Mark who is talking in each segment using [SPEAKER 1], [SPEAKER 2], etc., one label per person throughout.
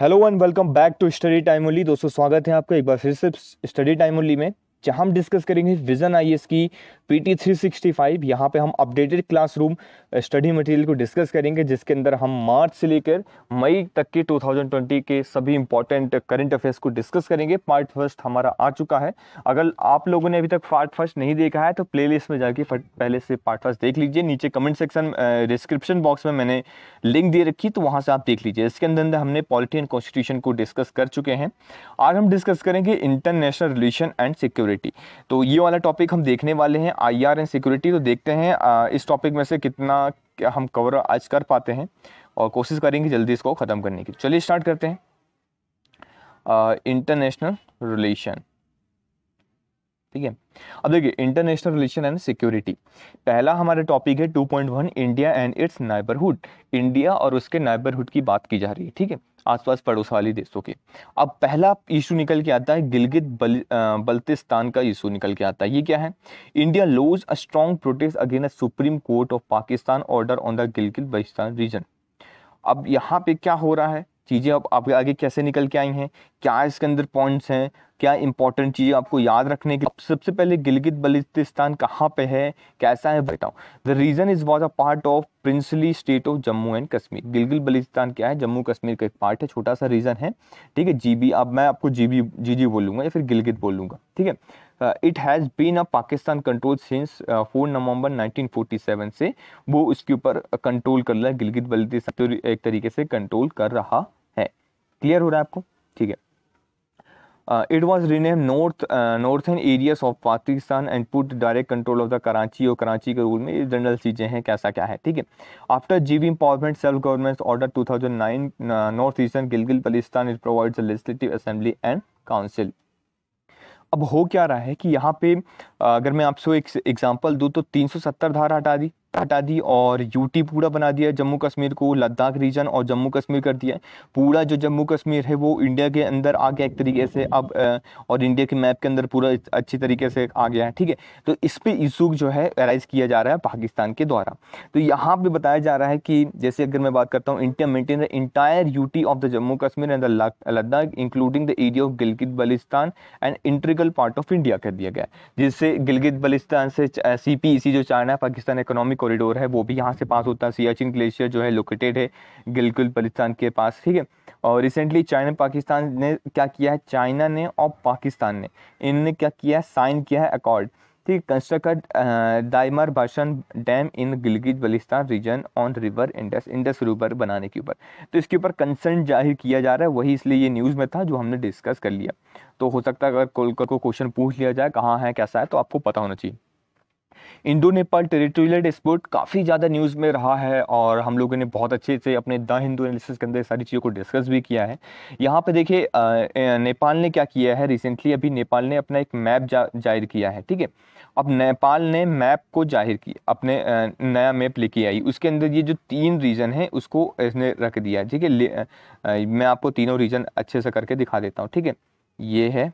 [SPEAKER 1] Hello and welcome back to study time only दोस्तों स्वागत है आपका एक बार फिर से स्टडी टाइम ओनली में जहां हम डिस्कस करेंगे विजन आई की P T three sixty five यहाँ पर हम अपडेटेड क्लासरूम स्टडी मटेरियल को डिस्कस करेंगे जिसके अंदर हम मार्च से लेकर मई तक के 2020 के सभी इंपॉर्टेंट करंट अफेयर्स को डिस्कस करेंगे पार्ट फर्स्ट हमारा आ चुका है अगर आप लोगों ने अभी तक पार्ट फर्स्ट नहीं देखा है तो प्लेलिस्ट में जाके पहले से पार्ट फर्स्ट देख लीजिए नीचे कमेंट सेक्शन डिस्क्रिप्शन बॉक्स में मैंने लिंक दे रखी तो वहाँ से आप देख लीजिए इसके अंदर हमने पॉलिटी एंड कॉन्स्टिट्यूशन को डिस्कस कर चुके हैं आज हम डिस्कस करेंगे international relation and security security तो ये वाला टॉपिक हम देखने वाले हैं आई आर एंड सिक्योरिटी तो देखते हैं इस टॉपिक में से कितना हम कवर आज कर पाते हैं और कोशिश करेंगे जल्दी इसको ख़त्म करने की चलिए स्टार्ट करते हैं इंटरनेशनल रिलेशन ठीक है अब देखिए इंटरनेशनल रिलेशन एंड सिक्योरिटी पहला हमारा टॉपिक है 2.1 India and its neighbourhood India और उसके नाइबरहुड की बात की जा रही है ठीक है आसपास पड़ोस वाले देशों के अब पहला इशू निकल के आता है गिलगित बल, बल्तिस्तान का इशू निकल के आता है ये क्या है India lodges a strong protest against Supreme Court of Pakistan order on the Gilgit Baltistan region अब यहाँ पे क्या हो रहा है चीज़ें आप आपके आगे कैसे निकल के आई हैं क्या इसके अंदर पॉइंट्स हैं क्या इंपॉर्टेंट चीज़ें आपको याद रखने की सबसे पहले गिलगित बलिस्तान कहाँ पे है कैसा है बताओ the region is was a part of princely state of Jammu and Kashmir Gilgit Baltistan क्या है जम्मू कश्मीर का एक पार्ट है छोटा सा रीज़न है ठीक है जी अब मैं आपको जी बी जी जी बोलूँगा या फिर गिलगित बोलूँगा ठीक है it has been a Pakistan control since four November 1947 से वो उसके ऊपर कंट्रोल कर रहा है गिलगित बल्तिस्तान तो एक तरीके से कंट्रोल कर रहा क्लियर हो रहा है आपको ठीक है it was renamed north northern areas of Pakistan and put direct control of the Karachi और कराची के रूल में ये जनरल चीज़ें हैं कैसा क्या है ठीक है after G B empowerment self government order two thousand nine north eastern गिलगिल Baltistan it provide legislative assembly and council अब हो क्या रहा है कि यहाँ पे uh, अगर मैं आपसे एक एग्जाम्पल दूँ तो तीन सौ सत्तर धारा हटा दी हटा दी और यूटी पूरा बना दिया जम्मू कश्मीर को लद्दाख रीजन और जम्मू कश्मीर कर दिया पूरा जो जम्मू कश्मीर है वो इंडिया के अंदर आ गया एक तरीके से अब और इंडिया के मैप के अंदर पूरा अच्छी तरीके से आ गया है ठीक है तो इस पे इशू जो है अराइज किया जा रहा है पाकिस्तान के द्वारा तो यहाँ पर बताया जा रहा है कि जैसे अगर मैं बात करता हूँ India maintain the entire UT of the Jammu Kashmir and the Ladakh including the area of Gilgit Baltistan and integral part of India कर दिया गया जिससे गिलगित बलिस्तान से सी e जो चाइना पाकिस्तान इकोनॉमिक कॉरिडोर है वो भी यहाँ से पास होता है सियाचिन ग्लेशियर जो है लोकेटेड है गिलगुल बलिस्तान के पास ठीक है और रिसेंटली चाइना पाकिस्तान ने क्या किया है चाइना ने और पाकिस्तान ने इन्होंने क्या किया है साइन किया है अकॉर्ड ठीक कंस्ट्रक्ट दाइमर भाषण dam in Gilgit Baltistan region on river Indus Indus river बनाने के ऊपर तो इसके ऊपर कंसर्न जाहिर किया जा रहा है वही इसलिए ये न्यूज़ में था जो हमने डिस्कस कर लिया तो हो सकता है अगर कोलकाता को क्वेश्चन पूछ लिया जाए कहाँ है कैसा है तो आपको पता होना चाहिए इंडो नेपाल टेरिटोरियल डिस्प्यूट काफ़ी ज़्यादा न्यूज़ में रहा है और हम लोगों ने बहुत अच्छे से अपने द हिंदू एनालिसिस के अंदर सारी चीज़ों को डिस्कस भी किया है यहाँ पर देखिए नेपाल ने क्या किया है रिसेंटली अभी नेपाल ने अपना एक मैप जाहिर किया है ठीक है अब नेपाल ने मैप को जाहिर किया अपने नया मैप लेके आई उसके अंदर ये जो तीन रीजन है उसको इसने रख दिया ठीक है मैं आपको तीनों रीजन अच्छे से करके दिखा देता हूँ ठीक है ये है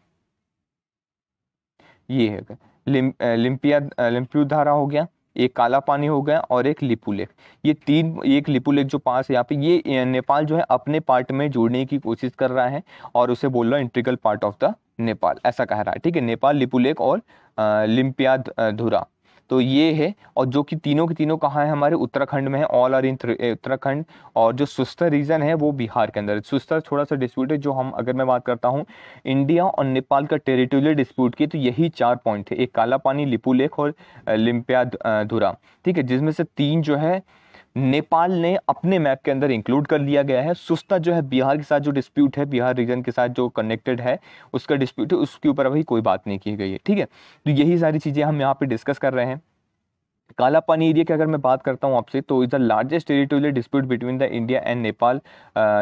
[SPEAKER 1] ये है लिम, लिम्पिया लिम्प्यूधारा हो गया एक काला पानी हो गया और एक लिपू ये तीन एक लिपू जो पास है यहाँ पे ये नेपाल जो है अपने पार्ट में जोड़ने की कोशिश कर रहा है और उसे बोल रहा है integral part of the Nepal ऐसा कह रहा है ठीक है नेपाल लिपू और लिम्पिया धुरा तो ये है और जो कि तीनों के तीनों कहाँ हैं हमारे उत्तराखंड में है ऑल आर इन उत्तराखंड और जो सुस्तर रीजन है वो बिहार के अंदर सुस्तर थोड़ा सा डिस्प्यूट है जो हम अगर मैं बात करता हूँ इंडिया और नेपाल का टेरिटोरियल डिस्प्यूट की तो यही चार पॉइंट थे एक काला पानी लिपू और लिम्पिया धुरा ठीक है जिसमें से तीन जो है नेपाल ने अपने मैप के अंदर इंक्लूड कर लिया गया है सुस्ता जो है बिहार के साथ जो डिस्प्यूट है बिहार रीजन के साथ जो कनेक्टेड है उसका डिस्प्यूट है उसके ऊपर अभी कोई बात नहीं की गई है ठीक है तो यही सारी चीज़ें हम यहाँ पे डिस्कस कर रहे हैं काला पानी एरिया की अगर मैं बात करता हूँ आपसे तो is the largest territorial dispute between the India and Nepal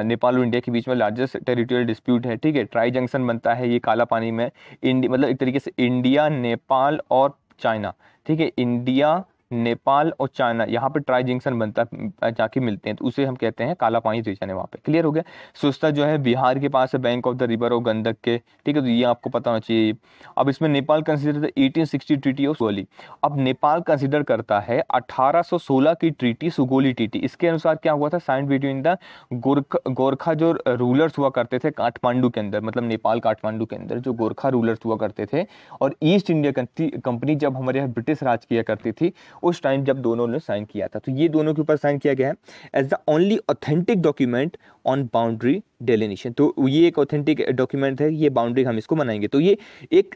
[SPEAKER 1] Nepal और इंडिया के बीच में लार्जेस्ट टेरिटोरियल डिस्प्यूट है ठीक है ट्राई जंक्शन बनता है ये काला पानी में इंडिया मतलब एक तरीके से इंडिया नेपाल और चाइना ठीक है इंडिया नेपाल और चाइना यहाँ पर ट्राई जंक्शन बनता है जाके मिलते हैं तो उसे हम कहते हैं काला पानी रीजन है वहाँ पे क्लियर हो गया सुस्ता जो है बिहार के पास है बैंक ऑफ द रिवर और गंदक के ठीक है तो ये आपको पता होना चाहिए अब इसमें Nepal consider eighteen sixty treaty of Sugauli अब नेपाल कंसिडर करता है अठारह की ट्रीटी सुगोली ट्रीटी इसके अनुसार क्या हुआ था साइन बिटवीन द गोरखा जो रूलर्स हुआ करते थे काठमांडू के अंदर मतलब नेपाल काठमांडू के अंदर जो गोरखा रूलर्स हुआ करते थे और ईस्ट इंडिया कंपनी जब हमारे यहाँ ब्रिटिश राज किया करती थी उस टाइम जब दोनों ने साइन किया था तो ये दोनों के ऊपर साइन किया गया है as the only authentic document on boundary delineation तो ये एक ऑथेंटिक डॉक्यूमेंट है ये बाउंड्री हम इसको बनाएंगे तो ये एक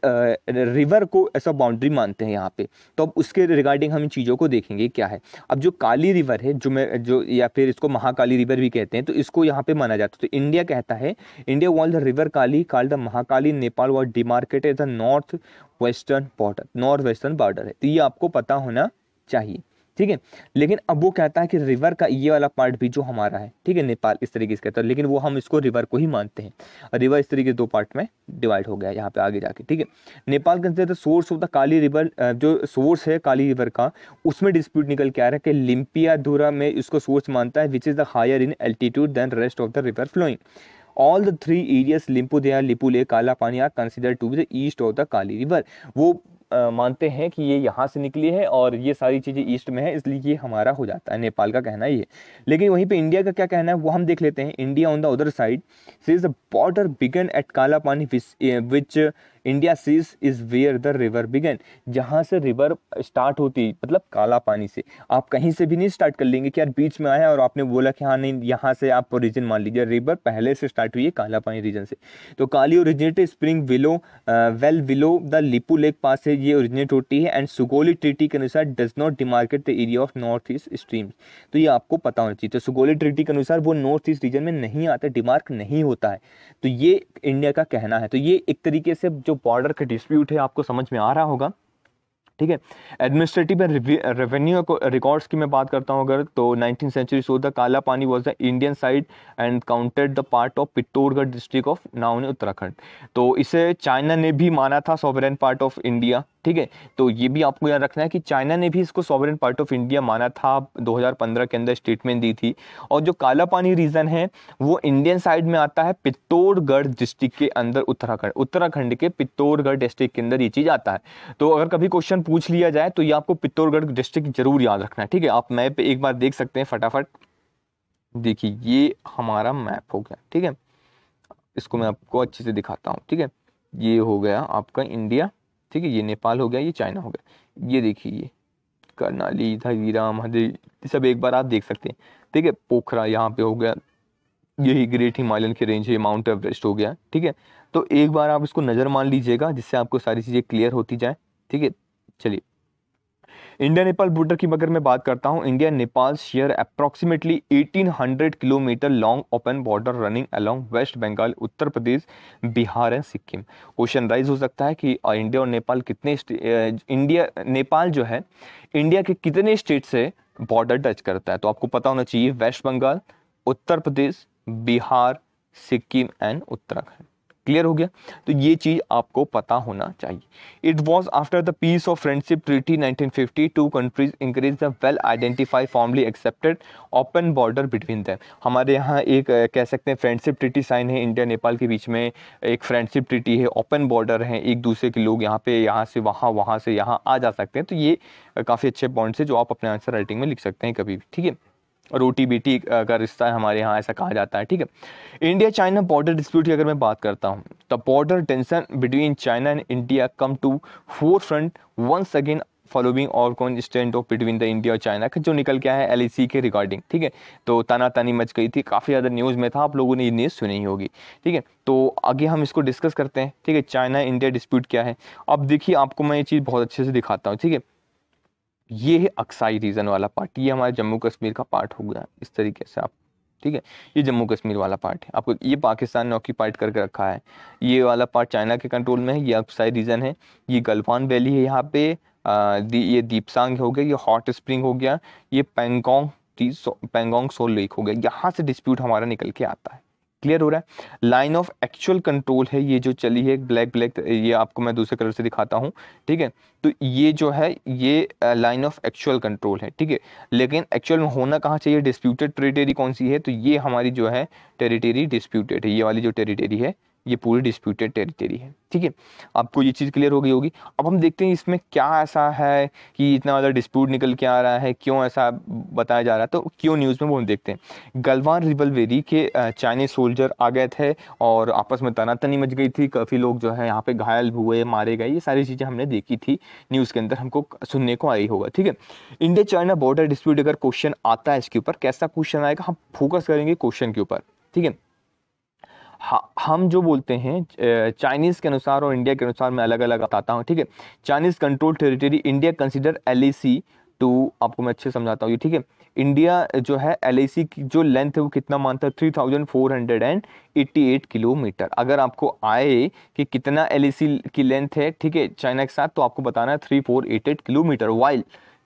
[SPEAKER 1] रिवर को ऐसा बाउंड्री मानते हैं यहाँ पे तो अब उसके रिगार्डिंग हम इन चीज़ों को देखेंगे क्या है अब जो काली रिवर है जो मैं जो या फिर इसको महाकाली रिवर भी कहते हैं तो इसको यहाँ पे माना जाता है तो इंडिया कहता है India will the river Kali call the Mahakali Nepal will demarcated the north western border north western border है तो ये आपको पता होना चाहिए ठीक है लेकिन अब वो कहता है कि रिवर का ये वाला पार्ट भी जो हमारा है ठीक है नेपाल इस तरीके से कहता है लेकिन वो हम इसको रिवर को ही मानते हैं और रिवर इस तरीके दो पार्ट में डिवाइड हो गया यहाँ पे आगे जाके ठीक है Nepal consider source of the Kali river जो सोर्स है काली रिवर का उसमें डिस्प्यूट निकल के आ रहा है कि लिम्पिया धूरा में इसको सोर्स मानता है which is the higher in altitude than rest of the river flowing all the three areas Limpiyadhura Lipulekh Kalapani are consider to be the east of the Kali river वो मानते हैं कि ये यहाँ से निकली है और ये सारी चीज़ें ईस्ट में है इसलिए ये हमारा हो जाता है नेपाल का कहना ये लेकिन वहीं पे इंडिया का क्या कहना है वो हम देख लेते हैं India on the other side sees the border begin at Kalapani which India sees is where the river begin जहाँ से रिवर स्टार्ट होती मतलब काला पानी से आप कहीं से भी नहीं स्टार्ट कर लेंगे कि यार बीच में आया और आपने बोला कि हाँ नहीं यहाँ से आप ओरिजिन मान लीजिए रिवर पहले से स्टार्ट हुई है काला पानी रीजन से तो Kali originate spring below well below the Lipulekh pass से ये ओरिजिनेट होती है एंड सुगोली ट्रिटी के अनुसार does not demarcate the area of north east stream तो ये आपको पता होना चाहिए तो सुगोली ट्रिटी के अनुसार वो नॉर्थ ईस्ट रीजन में नहीं आता डिमार्क नहीं होता है तो ये इंडिया का कहना है तो ये एक तरीके से जो बॉर्डर का डिस्प्यूट है आपको समझ में आ रहा होगा ठीक है एडमिनिस्ट्रेटिव एंड रेवेन्यू रिकॉर्ड्स की मैं बात करता हूँ अगर तो nineteen century so the Kalapani was the Indian side and counted the part of Pithoragarh district of नाउनी उत्तराखंड तो इसे चाइना ने भी माना था सॉवरेन पार्ट ऑफ इंडिया ठीक है तो ये भी आपको याद रखना है कि चाइना ने भी इसको सॉवरन पार्ट ऑफ इंडिया माना था 2015 के अंदर स्टेटमेंट दी थी और जो काला पानी रीजन है वो इंडियन साइड में आता है पित्तौड़गढ़ डिस्ट्रिक्ट के अंदर उत्तराखंड उत्तराखंड के पित्तौड़गढ़ डिस्ट्रिक्ट के अंदर ये चीज़ आता है तो अगर कभी क्वेश्चन पूछ लिया जाए तो ये आपको पित्तौड़गढ़ डिस्ट्रिक्ट जरूर याद रखना है ठीक है आप मैप एक बार देख सकते हैं फटाफट देखिए ये हमारा मैप हो गया ठीक है इसको मैं आपको अच्छे से दिखाता हूँ ठीक है ये हो गया आपका इंडिया ठीक है ये नेपाल हो गया ये चाइना हो गया ये देखिए ये करनाली धीरा महादेव सब एक बार आप देख सकते हैं ठीक है पोखरा यहाँ पे हो गया यही ग्रेट हिमालयन की रेंज है माउंट एवरेस्ट हो गया ठीक है तो एक बार आप इसको नज़र मान लीजिएगा जिससे आपको सारी चीज़ें क्लियर होती जाए ठीक है चलिए इंडिया नेपाल बॉर्डर की अगर मैं बात करता हूँ India Nepal share approximately 1800 kilometre long open border running along west Bengal Uttar Pradesh Bihar and Sikkim ओशन राइज हो सकता है कि इंडिया और नेपाल कितने इंडिया नेपाल जो है इंडिया के कितने स्टेट से बॉर्डर टच करता है तो आपको पता होना चाहिए west Bengal Uttar Pradesh Bihar Sikkim and Uttarakhand clear हो गया तो ये चीज़ आपको पता होना चाहिए it was after the peace of friendship treaty fifty two countries increase the well identify formally accepted open border between them हमारे यहाँ एक कह सकते हैं फ्रेंडशिप ट्रीटी साइन है इंडिया नेपाल के बीच में एक फ्रेंडशिप ट्रीटी है ओपन बॉर्डर है एक दूसरे के लोग यहाँ पे यहाँ से वहाँ वहाँ से यहाँ आ जा सकते हैं तो ये काफ़ी अच्छे पॉइंट्स है जो आप अपने आंसर राइटिंग में लिख सकते हैं कभी भी ठीक है रोटी बेटी का रिश्ता हमारे यहाँ ऐसा कहा जाता है ठीक है इंडिया चाइना बॉर्डर डिस्प्यूट की अगर मैं बात करता हूँ तो border tension between China and India come to forefront once again following और stand off between the India और चाइना का जो निकल के आया है एल e के रिगार्डिंग ठीक है तो ताना तानी मच गई थी काफ़ी ज़्यादा न्यूज़ में था आप लोगों ने ये न्यूज़ सुनी होगी ठीक है तो आगे हम इसको डिस्कस करते हैं ठीक है चाइना इंडिया डिस्प्यूट क्या है अब देखिए आपको मैं ये चीज़ बहुत अच्छे से दिखाता हूँ ठीक है ये है अक्साई रीजन वाला पार्ट ये हमारे जम्मू कश्मीर का पार्ट हो गया इस तरीके से आप ठीक है ये जम्मू कश्मीर वाला पार्ट है आपको ये पाकिस्तान ने ऑक्यूपाइड करके रखा है ये वाला पार्ट चाइना के कंट्रोल में है ये अक्साई रीजन है ये गलवान वैली है यहाँ पे आ, दी, ये दीपसांग हो गया ये हॉट स्प्रिंग हो गया ये पेंगोंग पेंगोंग सोल लेक हो गया यहाँ से डिस्प्यूट हमारा निकल के आता है क्लियर हो रहा है लाइन ऑफ एक्चुअल कंट्रोल है ये जो चली है ब्लैक ब्लैक ये आपको मैं दूसरे कलर से दिखाता हूँ ठीक है तो ये जो है ये लाइन ऑफ एक्चुअल कंट्रोल है ठीक है लेकिन एक्चुअल में होना कहाँ चाहिए डिस्प्यूटेड टेरिटेरी कौन सी है तो ये हमारी जो है टेरिटेरी डिस्प्यूटेड है ये वाली जो टेरिटेरी है ये पूरी डिस्प्यूटेड टेरिटरी है ठीक है आपको ये चीज़ क्लियर हो गई होगी अब हम देखते हैं इसमें क्या ऐसा है कि इतना ज़्यादा डिस्प्यूट निकल के आ रहा है क्यों ऐसा बताया जा रहा है तो क्यों न्यूज़ में वो हम देखते हैं गलवान रिवलवेरी के चाइनीज सोल्जर आ गए थे और आपस में तनातनी मच गई थी काफ़ी लोग जो है यहाँ पे घायल हुए मारे गए ये सारी चीज़ें हमने देखी थी न्यूज़ के अंदर हमको सुनने को आई होगा ठीक है इंडिया चाइना बॉर्डर डिस्प्यूट अगर क्वेश्चन आता है इसके ऊपर कैसा क्वेश्चन आएगा हम फोकस करेंगे क्वेश्चन के ऊपर ठीक है हम जो बोलते हैं चाइनीज़ के अनुसार और इंडिया के अनुसार मैं अलग अलग बताता हूँ ठीक है Chinese control territory India consider L two आपको मैं अच्छे समझाता हूँ ये ठीक है इंडिया जो है एल की जो लेंथ है वो कितना मानता है three thousand four hundred and eighty eight kilometre अगर आपको आए कि कितना एल की लेंथ है ठीक है चाइना के साथ तो आपको बताना है three four eight eight kilometre while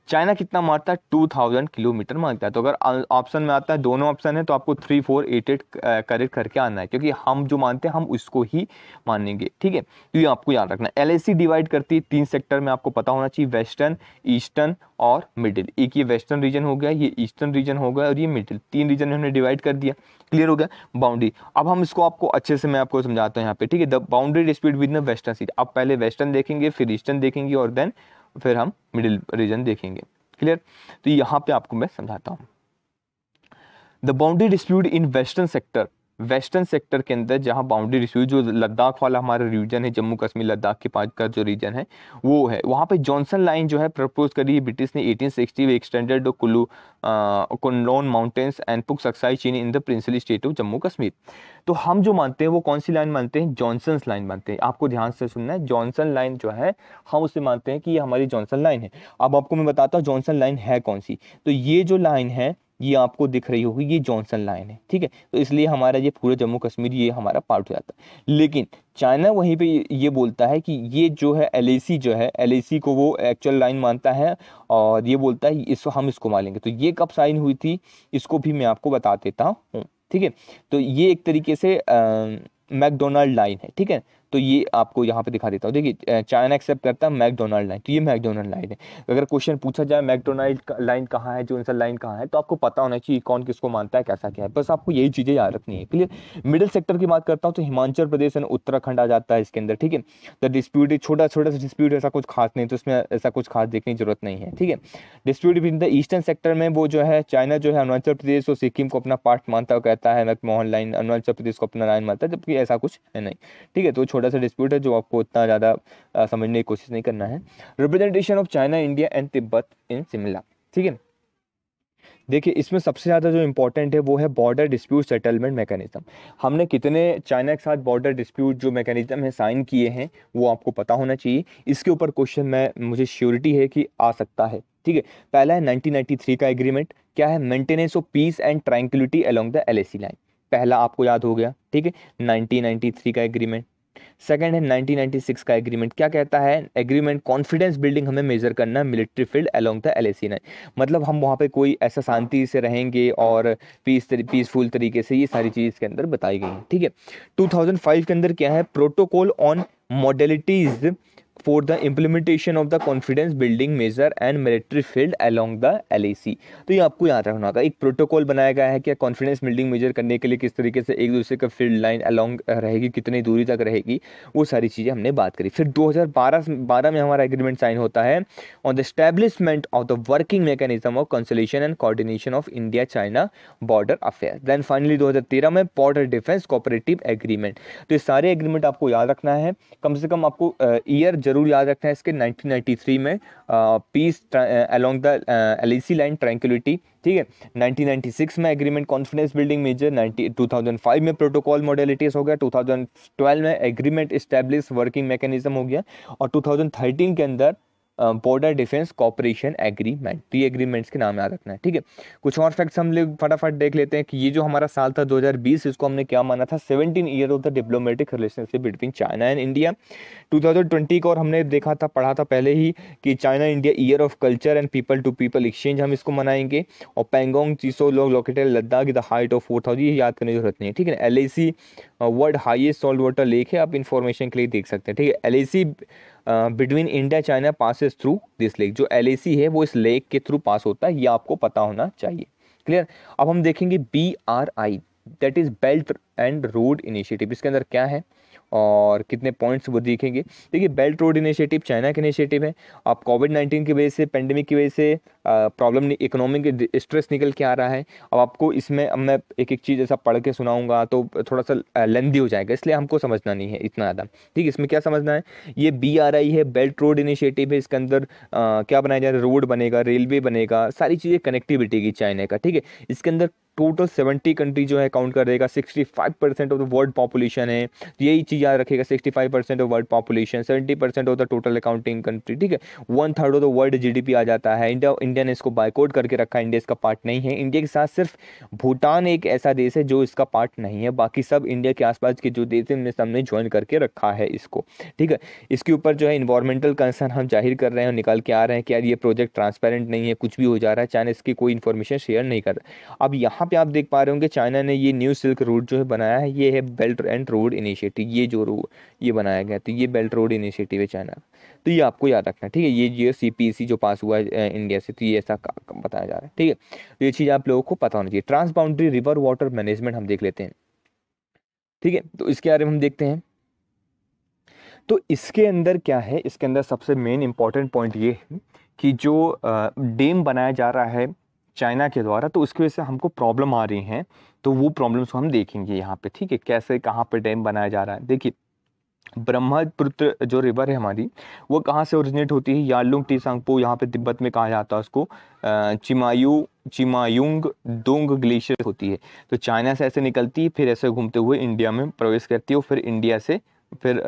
[SPEAKER 1] China कितना मारता है टू थाउजेंड किलोमीटर मारता है तो अगर ऑप्शन में आता है दोनों ऑप्शन है तो आपको three four eight eight correct करके आना है क्योंकि हम जो मानते हैं हम उसको ही मानेंगे ठीक है तो ये आपको याद रखना है एल डिवाइड करती है तीन सेक्टर में आपको पता होना चाहिए वेस्टर्न ईस्टर्न और मिडिल एक ये वेस्टर्न रीजन हो गया ये ईस्टर्न रीजन हो गया और ये मिडिल तीन रीजन में हमने डिवाइड कर दिया क्लियर हो गया बाउंड्री अब हम इसको आपको अच्छे से मैं आपको समझाता हूँ यहाँ पे ठीक है the boundary dispute with the western seat आप पहले वेस्टर्न देखेंगे फिर ईस्टर्न देखेंगे और देन फिर हम मिडिल रीजन देखेंगे क्लियर तो यहाँ पे आपको मैं समझाता हूँ the boundary dispute in western sector western sector के अंदर जहाँ बाउंड्री रिश्यू जो लद्दाख वाला हमारा रीजन है जम्मू कश्मीर लद्दाख के पास का जो रीजन है वो है वहाँ पे जॉनसन लाइन जो है प्रपोज करी है ब्रिटिश ने 1860 वे एक्सटेंडेड कुल्लू कुल्लोन माउंटेन्स एंड पुक Aksai Chin in the princely state of Jammu Kashmir तो हम जो मानते हैं वो कौन सी लाइन मानते हैं जॉनसन लाइन मानते हैं आपको ध्यान से सुनना है जॉनसन लाइन जो है हम उसे मानते हैं कि ये हमारी जॉनसन लाइन है अब आपको मैं बताता हूँ जॉनसन लाइन है कौन सी तो ये जो लाइन है ये आपको दिख रही होगी ये जॉनसन लाइन है ठीक है तो इसलिए हमारा ये पूरा जम्मू कश्मीर ये हमारा पार्ट हो जाता है लेकिन चाइना वहीं पे ये बोलता है कि ये जो है एल जो है एल को वो एक्चुअल लाइन मानता है और ये बोलता है इसको हम इसको मानेंगे तो ये कब साइन हुई थी इसको भी मैं आपको बता देता हूँ ठीक है तो ये एक तरीके से मैकडोनल्ड लाइन है ठीक है तो ये आपको यहाँ पे दिखा देता हूँ देखिए चाइना एक्सेप्ट करता है मैकडोनल्ड लाइन तो ये मैकडोनल्ड लाइन है अगर क्वेश्चन पूछा जाए मैकडोनल्ड लाइन कहाँ है जो इनसा लाइन कहाँ है तो आपको पता होना चाहिए कौन किसको मानता है कैसा क्या है बस आपको यही चीज़ें याद रखनी है क्लियर मिडिल सेक्टर की बात करता हूँ तो हिमाचल प्रदेश एंड उत्तराखंड आ जाता है इसके अंदर ठीक है तो डिस्प्यूट छोटा छोटा सा डिस्प्यूट ऐसा कुछ खास नहीं तो उसमें ऐसा कुछ खास देखने की जरूरत नहीं है ठीक है dispute in the eastern sector में वो जो है चाइना जो है अरुणाचल प्रदेश और सिक्किम को अपना पार्ट मानता कहता है मैकमोहन लाइन अरुणाचल प्रदेश को अपना लाइन मानता है जबकि ऐसा कुछ है नहीं ठीक है तो छोटा छोटा सा डिस्प्यूट है जो आपको उतना ज़्यादा समझने की कोशिश नहीं करना है representation of China India and Tibet in Shimla ठीक है देखिए इसमें सबसे ज़्यादा जो इम्पोर्टेंट है वो है बॉर्डर डिस्प्यूट सेटलमेंट मैकेनिज्म हमने कितने चाइना के साथ बॉर्डर डिस्प्यूट जो मैकेनिज्म है साइन किए हैं वो आपको पता होना चाहिए इसके ऊपर क्वेश्चन मैं मुझे श्योरिटी है कि आ सकता है ठीक है पहला है 1993 का एग्रीमेंट क्या है maintenance of peace and tranquillity along the L line पहला आपको याद हो गया ठीक है नाइनटीन का एग्रीमेंट सेकेंड है 1996 का एग्रीमेंट क्या कहता है एग्रीमेंट कॉन्फिडेंस बिल्डिंग हमें मेजर करना military field along the L A मतलब हम वहाँ पर कोई ऐसा शांति से रहेंगे और पीस तरी, पीसफुल तरीके से ये सारी चीज़ इसके अंदर बताई गई है ठीक है 2005 के अंदर क्या है protocol on modalities for the implementation of the confidence building measure and military field along the L तो ये आपको याद रखना होगा एक प्रोटोकॉल बनाया गया है कि कॉन्फिडेंस बिल्डिंग मेजर करने के लिए किस तरीके से एक दूसरे का फील्ड लाइन अलॉन्ग रहेगी कितनी दूरी तक रहेगी वो सारी चीज़ें हमने बात करी फिर 2012 हजार में हमारा एग्रीमेंट साइन होता है on the establishment of the working mechanism of consultation and coordination of India China border affair then finally दो में बॉर्डर डिफेंस कोऑपरेटिव एग्रीमेंट तो ये सारे एग्रीमेंट आपको याद रखना है कम से कम आपको ईयर जरूर याद रखना है इसके 1993 में peace along the L line tranquillity ठीक है 1996 में एग्रीमेंट कॉन्फिडेंस बिल्डिंग मेजर 90 2005 में प्रोटोकॉल मॉडलिटीज हो गया 2012 में एग्रीमेंट इस्टेब्लिश वर्किंग मैकेनिज्म हो गया और 2013 के अंदर border defence cooperation agreement T agreements के नाम याद रखना है ठीक है कुछ और फैक्ट्स हम लोग फटाफट देख लेते हैं कि ये जो हमारा साल था 2020 इसको हमने क्या माना था 17 year of the diplomatic relationship between China and India 2020 को और हमने देखा था पढ़ा था पहले ही कि China India year of culture and people to people exchange हम इसको मनाएंगे और पेंगोंग चीसो लोग located Ladakh the height of four ये याद करने की जरूरत नहीं है ठीक है L world highest salt water lake है आप इन्फॉर्मेशन के लिए देख सकते हैं ठीक है L between India China passes through this lake जो एल है वो इस लेक के थ्रू पास होता है ये आपको पता होना चाहिए क्लियर अब हम देखेंगे B R I that is belt and road initiative इसके अंदर क्या है और कितने पॉइंट्स वो देखेंगे देखिए बेल्ट रोड इनिशिएटिव चाइना के इनिशिएटिव है आप कोविड नाइन्टीन की वजह से पेंडेमिक की वजह से प्रॉब्लम इकोनॉमिक स्ट्रेस निकल के आ रहा है अब आपको इसमें अब मैं एक एक चीज़ ऐसा पढ़ के सुनाऊंगा तो थोड़ा सा लेंदी हो जाएगा इसलिए हमको समझना नहीं है इतना ज़्यादा ठीक है इसमें क्या समझना है ये बी आर आई है बेल्ट रोड इनिशिएटिव है इसके अंदर आ, क्या बनाया जा रहा है रोड बनेगा रेलवे बनेगा सारी चीज़ें कनेक्टिविटी की चाइना का ठीक है इसके अंदर टोटल सेवेंटी कंट्री जो है काउंट कर देगा sixty five percent of the world population है तो यही चीज़ याद रखेगा sixty five percent of world population seventy percent of the total accounting country ठीक है one third of the world GDP आ जाता है इंडिया इंडिया ने इसको बाइकआउट करके रखा इंडिया इसका पार्ट नहीं है इंडिया के साथ सिर्फ भूटान एक ऐसा देश है जो इसका पार्ट नहीं है बाकी सब इंडिया के आसपास के जो देश हैं सब ने ज्वाइन करके रखा है इसको ठीक है इसके ऊपर जो है इन्वायरमेंटल कंसर्न हम जाहिर कर रहे हैं निकाल के आ रहे हैं कि यार ये प्रोजेक्ट ट्रांसपेरेंट नहीं है कुछ भी हो जा रहा है चाइना इसकी कोई इन्फॉर्मेशन शेयर नहीं कर रहा अब यहाँ पर आप देख पा रहे होंगे चाइना ने ये न्यू सिल्क रूट जो है बनाया है ये है बेल्ट एंड रोड इनिशिएटिव ये जो ये बनाया गया तो ये बेल्ट रोड इनिशिएटिव है चाइना तो ये आपको याद रखना है ठीक है ये जी सी पी सी जो पास हुआ है इंडिया से तो ये ऐसा बताया जा रहा है ठीक है तो ये चीज़ आप लोगों को पता होना चाहिए ट्रांसबाउंड्री रिवर वाटर मैनेजमेंट हम देख लेते हैं ठीक है तो इसके बारे में हम देखते हैं तो इसके अंदर क्या है इसके अंदर सबसे मेन इंपॉर्टेंट पॉइंट ये है कि जो डेम बनाया जा रहा है चाइना के द्वारा तो उसकी वजह से हमको प्रॉब्लम आ रही है तो वो प्रॉब्लम्स को हम देखेंगे यहाँ पे ठीक है कैसे कहाँ पे डैम बनाया जा रहा है देखिए ब्रह्मपुत्र जो रिवर है हमारी वो कहाँ से ओरिजिनेट होती है यालुंग टीसांगपो यहाँ पे तिब्बत में कहा जाता है उसको चिमायू चिमायुंग दोंग ग्लेशियर होती है तो चाइना से ऐसे निकलती है फिर ऐसे घूमते हुए इंडिया में प्रवेश करती है और फिर इंडिया से फिर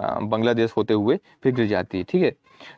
[SPEAKER 1] बांग्लादेश होते हुए फिर गिर जाती है ठीक है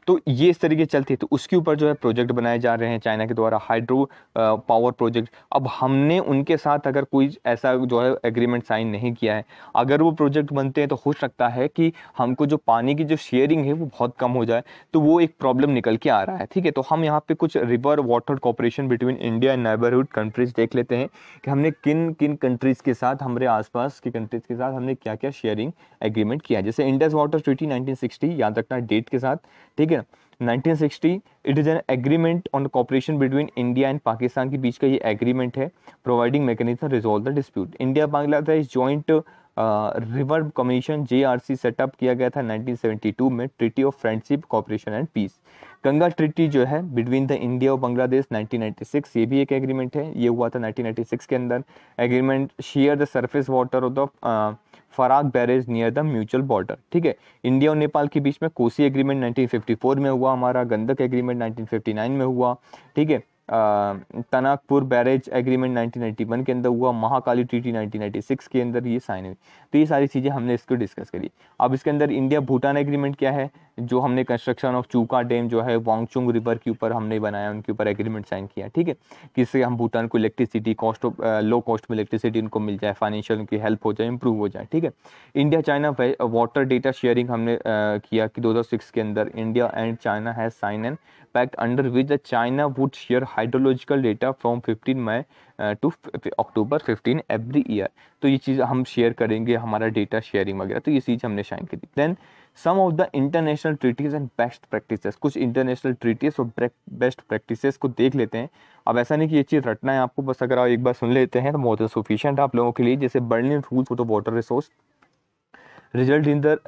[SPEAKER 1] तो ये इस तरीके चलती है तो उसके ऊपर जो है प्रोजेक्ट बनाए जा रहे हैं चाइना के द्वारा हाइड्रो पावर प्रोजेक्ट अब हमने उनके साथ अगर कोई ऐसा जो है एग्रीमेंट साइन नहीं किया है अगर वो प्रोजेक्ट बनते हैं तो हो सकता है कि हमको जो पानी की जो शेयरिंग है वो बहुत कम हो जाए तो वो एक प्रॉब्लम निकल के आ रहा है ठीक है तो हम यहाँ पे कुछ river water cooperation between India and neighbourhood countries देख लेते हैं कि हमने किन किन कंट्रीज़ के साथ हमारे आसपास की कंट्रीज़ के साथ हमने क्या क्या शेयरिंग एग्रीमेंट किया जैसे इंडस वाटर ट्रीटी 1960 याद रखना डेट के साथ ठीक है ना 1960 it is an agreement on cooperation between India and Pakistan के बीच का ये एग्रीमेंट है providing mechanism resolve the dispute India Bangladesh joint river commission J setup किया गया था 1972 में treaty of friendship cooperation and peace Ganga treaty जो है बिटवीन द इंडिया और बांग्लादेश 1996 ये भी एक एग्रीमेंट है ये हुआ था 1996 के अंदर agreement share the surface water of the Farakka barrage near the mutual border ठीक है इंडिया और नेपाल के बीच में कोसी एग्रीमेंट 1954 में हुआ हमारा गंदक एग्रीमेंट 1959 में हुआ ठीक है तनाकपुर बैरेज एग्रीमेंट 1991 के अंदर हुआ महाकाली ट्रीटी 1996 के अंदर ये साइन हुई तो ये सारी चीज़ें हमने इसको डिस्कस करी अब इसके अंदर इंडिया भूटान एग्रीमेंट क्या है जो हमने कंस्ट्रक्शन ऑफ चूका डैम जो है वांगचुंग रिवर के ऊपर हमने बनाया उनके ऊपर एग्रीमेंट साइन किया ठीक है किससे हम भूटान को electricity cost of low cost में इलेक्ट्रिसिटी उनको मिल जाए फाइनेंशियल उनकी हेल्प हो जाए इंप्रूव हो जाए ठीक है India China water data sharing हमने आ, किया कि दो के अंदर India and China has sign an pact under which the China would share hydrological data from 15 May to October fifteen every year तो ये चीज़ हम शेयर करेंगे हमारा डेटा शेयरिंग वगैरह तो ये चीज़ हमने शाइन की थी then some of the international treaties and best practices कुछ इंटरनेशनल ट्रीटीज़ और बेस्ट प्रैक्टिसेस को देख लेते हैं अब ऐसा नहीं कि ये चीज़ रटना है आपको बस अगर आप एक बार सुन लेते हैं तो बहुत सफिशियंट है आप लोगों के लिए जैसे Berlin rule for the water resource result in the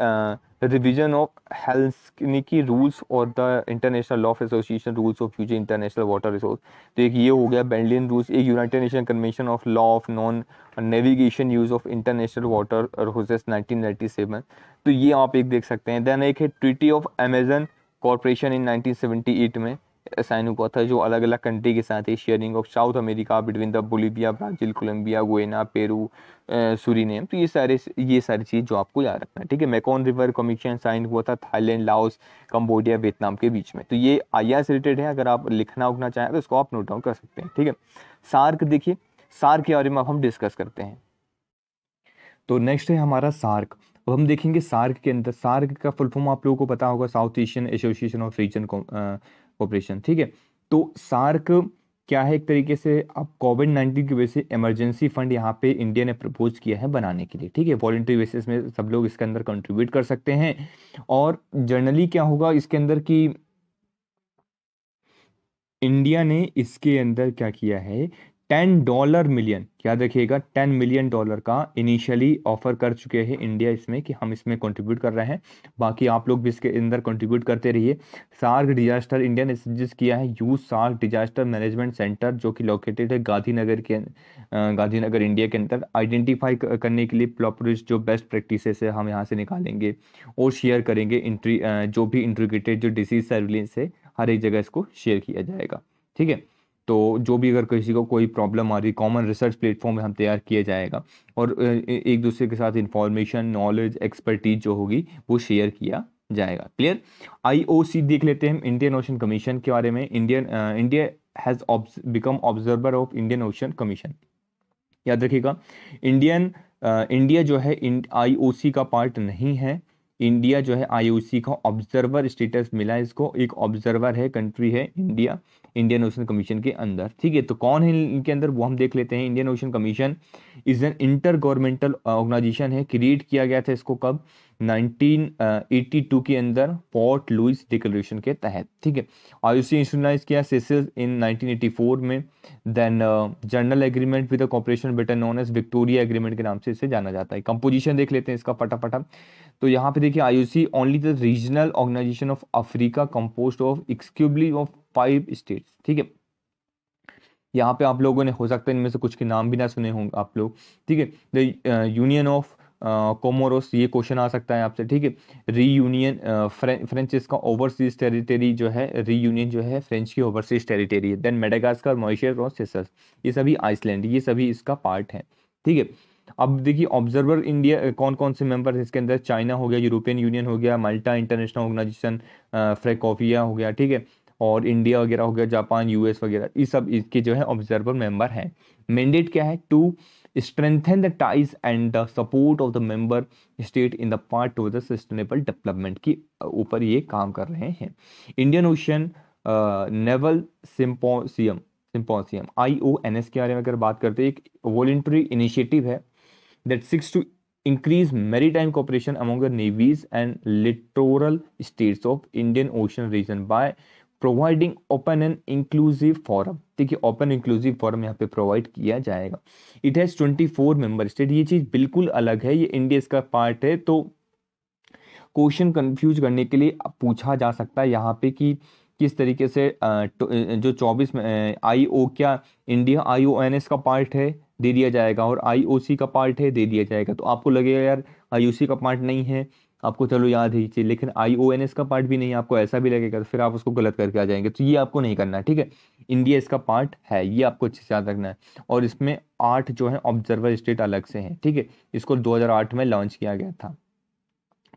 [SPEAKER 1] revision of Helsinki rules और the international law of association rules of future international water resource तो एक ये हो गया बेंडलिन रूल्स एक United Nation convention of law of non navigation use of international water resources seven तो ये आप एक देख सकते हैं देन एक है treaty of Amazon corporation in nineteen eight में साइनोपोथा जो अलग अलग कंट्री के साथ है sharing of South America between the Bolivia Brazil Colombia Guyana Peru Suriname तो ये सारे ये सारी चीज़ जो आपको याद रखना है ठीक है मेकॉन रिवर कमीशन साइन हुआ था थाईलैंड लाओस कम्बोडिया वियतनाम के बीच में तो ये आई से रिलेटेड है अगर आप लिखना उखना चाहें तो इसको आप नोट डाउन कर सकते हैं ठीक है सार्क देखिए सार्क के बारे में अब हम डिस्कस करते हैं तो नेक्स्ट है हमारा सार्क अब हम देखेंगे सार्क के अंदर सार्क का फुल फॉर्म आप लोगों को पता होगा South Asian association of region operation ठीक है तो सार्क क्या है एक तरीके से अब कोविड नाइन्टीन की वजह से इमरजेंसी फंड यहाँ पे इंडिया ने प्रपोज किया है बनाने के लिए ठीक है वॉलेंट्री बेसिस में सब लोग इसके अंदर कंट्रीब्यूट कर सकते हैं और जनरली क्या होगा इसके अंदर कि इंडिया ने इसके अंदर क्या किया है टेन डॉलर मिलियन याद रखिएगा टेन मिलियन डॉलर का इनिशियली ऑफर कर चुके हैं इंडिया इसमें कि हम इसमें कंट्रीब्यूट कर रहे हैं बाकी आप लोग भी इसके अंदर कंट्रीब्यूट करते रहिए सार्क डिजास्टर इंडिया ने सजेस्ट किया है you SAARC disaster management centre जो कि लोकेटेड है गांधीनगर के गांधीनगर इंडिया के अंदर आइडेंटिफाई करने के लिए प्रॉपर जो बेस्ट प्रैक्टिस है हम यहाँ से निकालेंगे और शेयर करेंगे इंट्री जो भी इंट्रीग्रेटेड जो डिसीज सर्विलेंस है हर एक जगह इसको शेयर किया जाएगा ठीक है तो जो भी अगर किसी को कोई प्रॉब्लम आ रही कॉमन रिसर्च प्लेटफॉर्म में हम तैयार किया जाएगा और एक दूसरे के साथ इंफॉर्मेशन नॉलेज एक्सपर्टीज जो होगी वो शेयर किया जाएगा क्लियर आईओसी देख लेते हैं हम इंडियन ओशन कमीशन के बारे में Indian India has become observer of Indian Ocean commission याद रखिएगा इंडियन इंडिया जो है आईओसी का पार्ट नहीं है इंडिया जो है आईओसी का ऑब्जर्वर स्टेटस मिला है इसको एक ऑब्जर्वर है कंट्री है इंडिया इंडियन ओशन कमीशन के अंदर ठीक है तो कौन है इनके अंदर वो हम देख लेते हैं Indian Ocean commission is an inter governmental organisation है क्रिएट किया गया था इसको कब 1982 के अंदर पोर्ट लुइस डिक्लेरेशन के तहत ठीक है आयुषी इंस्टीट्यूशनलाइज किया सेसेस इन 1984 में then general agreement with the cooperation better non age Victoria agreement के नाम से इसे जाना जाता है कंपोजिशन देख लेते हैं इसका फटाफट तो यहाँ पे देखिए Ayushi only the regional organisation of Africa compose of exclusively of five state ठीक है यहाँ पे आप लोगों ने हो सकता है इनमें से कुछ के नाम भी ना सुने होंगे आप लोग ठीक है द यूनियन ऑफ कोमोरोस ये क्वेश्चन आ सकता है आपसे ठीक है री यूनियन फ्रेंच इसका ओवरसीज टेरिटरी जो है री यूनियन जो है फ्रेंच की ओवरसीज टेरिटरी है देन मेडागास्कर मॉइशियर और सेसस ये सभी आइसलैंड ये सभी इसका पार्ट है ठीक है अब देखिए ऑब्जर्वर इंडिया uh, कौन कौन से मेंबर इसके अंदर चाइना हो गया यूरोपियन यूनियन हो गया मल्टा इंटरनेशनल ऑर्गेनाइजेशन फ्रेकोफिया हो गया ठीक है और इंडिया वगैरह हो गया जापान यूएस वगैरह ये सब इसके जो है ऑब्जर्वर मेंबर हैं मैंडेट क्या है to strengthen the ties and the support of the member state in the part to the sustainable development की ऊपर ये काम कर रहे हैं Indian Ocean naval symposium symposium I O N S के बारे में अगर बात करते हैं एक वॉल्ट्री इनिशिएटिव है that seeks to increase maritime cooperation among the navies and littoral states of Indian Ocean region by providing open and inclusive forum देखिए ओपन इंक्लूसिव फॉरम यहाँ पे प्रोवाइड किया जाएगा it has twenty four member state ये चीज़ बिल्कुल अलग है ये इंडिया इसका पार्ट है तो क्वेश्चन कंफ्यूज करने के लिए पूछा जा सकता है यहाँ पे कि किस तरीके से तो, जो चौबीस आई ओ क्या India I O N S का पार्ट है दे दिया जाएगा और आई ओ सी का पार्ट है दे दिया जाएगा तो आपको लगेगा यार आई ओ सी का पार्ट नहीं है आपको चलो याद है ये चीज़ लेकिन आई ओ एन एस का पार्ट भी नहीं आपको ऐसा भी लगेगा तो फिर आप उसको गलत करके आ जाएंगे तो ये आपको नहीं करना है ठीक है इंडिया इसका पार्ट है ये आपको अच्छे से याद रखना है और इसमें आठ जो है ऑब्जर्वर स्टेट अलग से हैं ठीक है थीके? इसको 2008 में लॉन्च किया गया था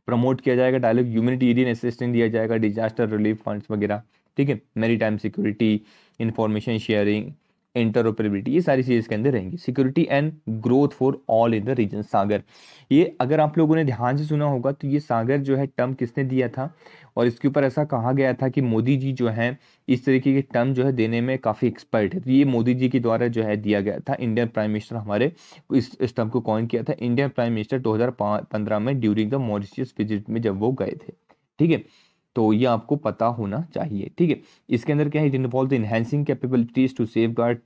[SPEAKER 1] प्रमोट किया जाएगा डायलॉग ह्यूमनिटेरियन असिस्टेंट दिया जाएगा डिजास्टर रिलीफ फंड्स वगैरह ठीक है maritime security information sharing interoperability ये सारी चीज़ के अंदर रहेंगी security and growth for all in the region SAGAR ये अगर आप लोगों ने ध्यान से सुना होगा तो ये सागर जो है टर्म किसने दिया था और इसके ऊपर ऐसा कहा गया था कि मोदी जी जो हैं इस तरीके के टर्म जो है देने में काफ़ी एक्सपर्ट है तो ये मोदी जी के द्वारा जो है दिया गया था इंडियन प्राइम मिनिस्टर हमारे इस, इस टर्म को कॉइन किया था इंडियन प्राइम मिनिस्टर दो में ड्यूरिंग द मॉरिशियस विजिट में जब वो गए थे ठीक है तो ये आपको पता होना चाहिए ठीक है इसके अंदर क्या है it involve the enhancing capabilities to safeguard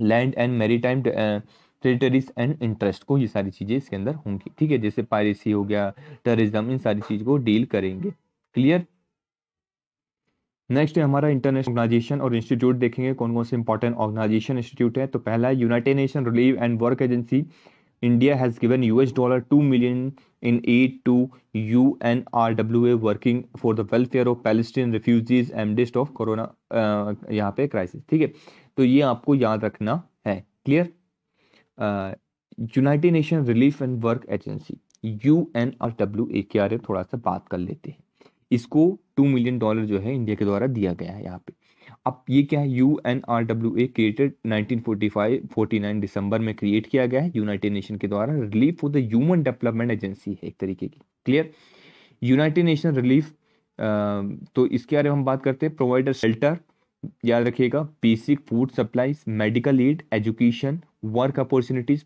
[SPEAKER 1] land and maritime territories and interest को ये सारी चीज़ें इसके अंदर होंगी ठीक है जैसे पायरेसी हो गया टेरिज्म इन सारी चीज़ को डील करेंगे क्लियर नेक्स्ट है हमारा इंटरनेशनल ऑर्गेनाइजेशन और इंस्टीट्यूट देखेंगे कौन कौन से इंपॉर्टेंट ऑर्गेनाइजेशन इंस्टीट्यूट है तो पहला है United Nation relief and work agency India has given U S dollar two million in aid to U N R W A working for the welfare of Palestine refugees amidst of corona यहाँ पे crisis ठीक है तो ये आपको याद रखना है clear United Nation relief and work agency U N R W A के आर थोड़ा सा बात कर लेते हैं इसको टू मिलियन डॉलर जो है इंडिया के द्वारा दिया गया है यहाँ पे अब ये क्या है U N R W A created nineteen forty five forty nine दिसंबर में क्रिएट किया गया है यूनाइटेड नेशन के द्वारा relief for the human development agency है एक तरीके की क्लियर यूनाइटेड नेशन रिलीफ तो इसके बारे में हम बात करते हैं प्रोवाइडर शेल्टर याद रखिएगा basic food supplies medical aid education work opportunities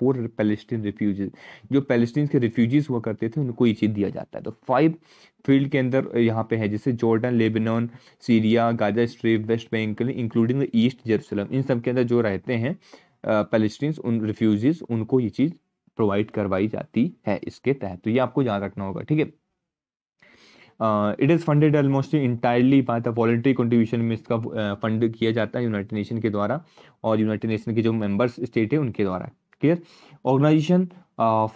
[SPEAKER 1] for Palestine refuge जो पैलेस्टीन के रिफ्यूजीज हुआ करते थे उनको ये चीज़ दिया जाता है तो फाइव फील्ड के अंदर यहाँ पे है जैसे Jordan Lebanon Syria Gaza strip West Bank including the East Jerusalem इन सब के अंदर जो रहते हैं पैलेस्टीन उन रिफ्यूजीज उनको ये चीज़ प्रोवाइड करवाई जाती है इसके तहत तो ये आपको याद रखना होगा ठीक है it is funded almost entirely बात है वॉलेंट्री कंट्रीब्यूशन में इसका फंड uh, uh किया जाता है यूनाइटेड नेशन के द्वारा और यूनाइटेड नेशन के जो मेंबर्स स्टेट है उनके द्वारा clear organisation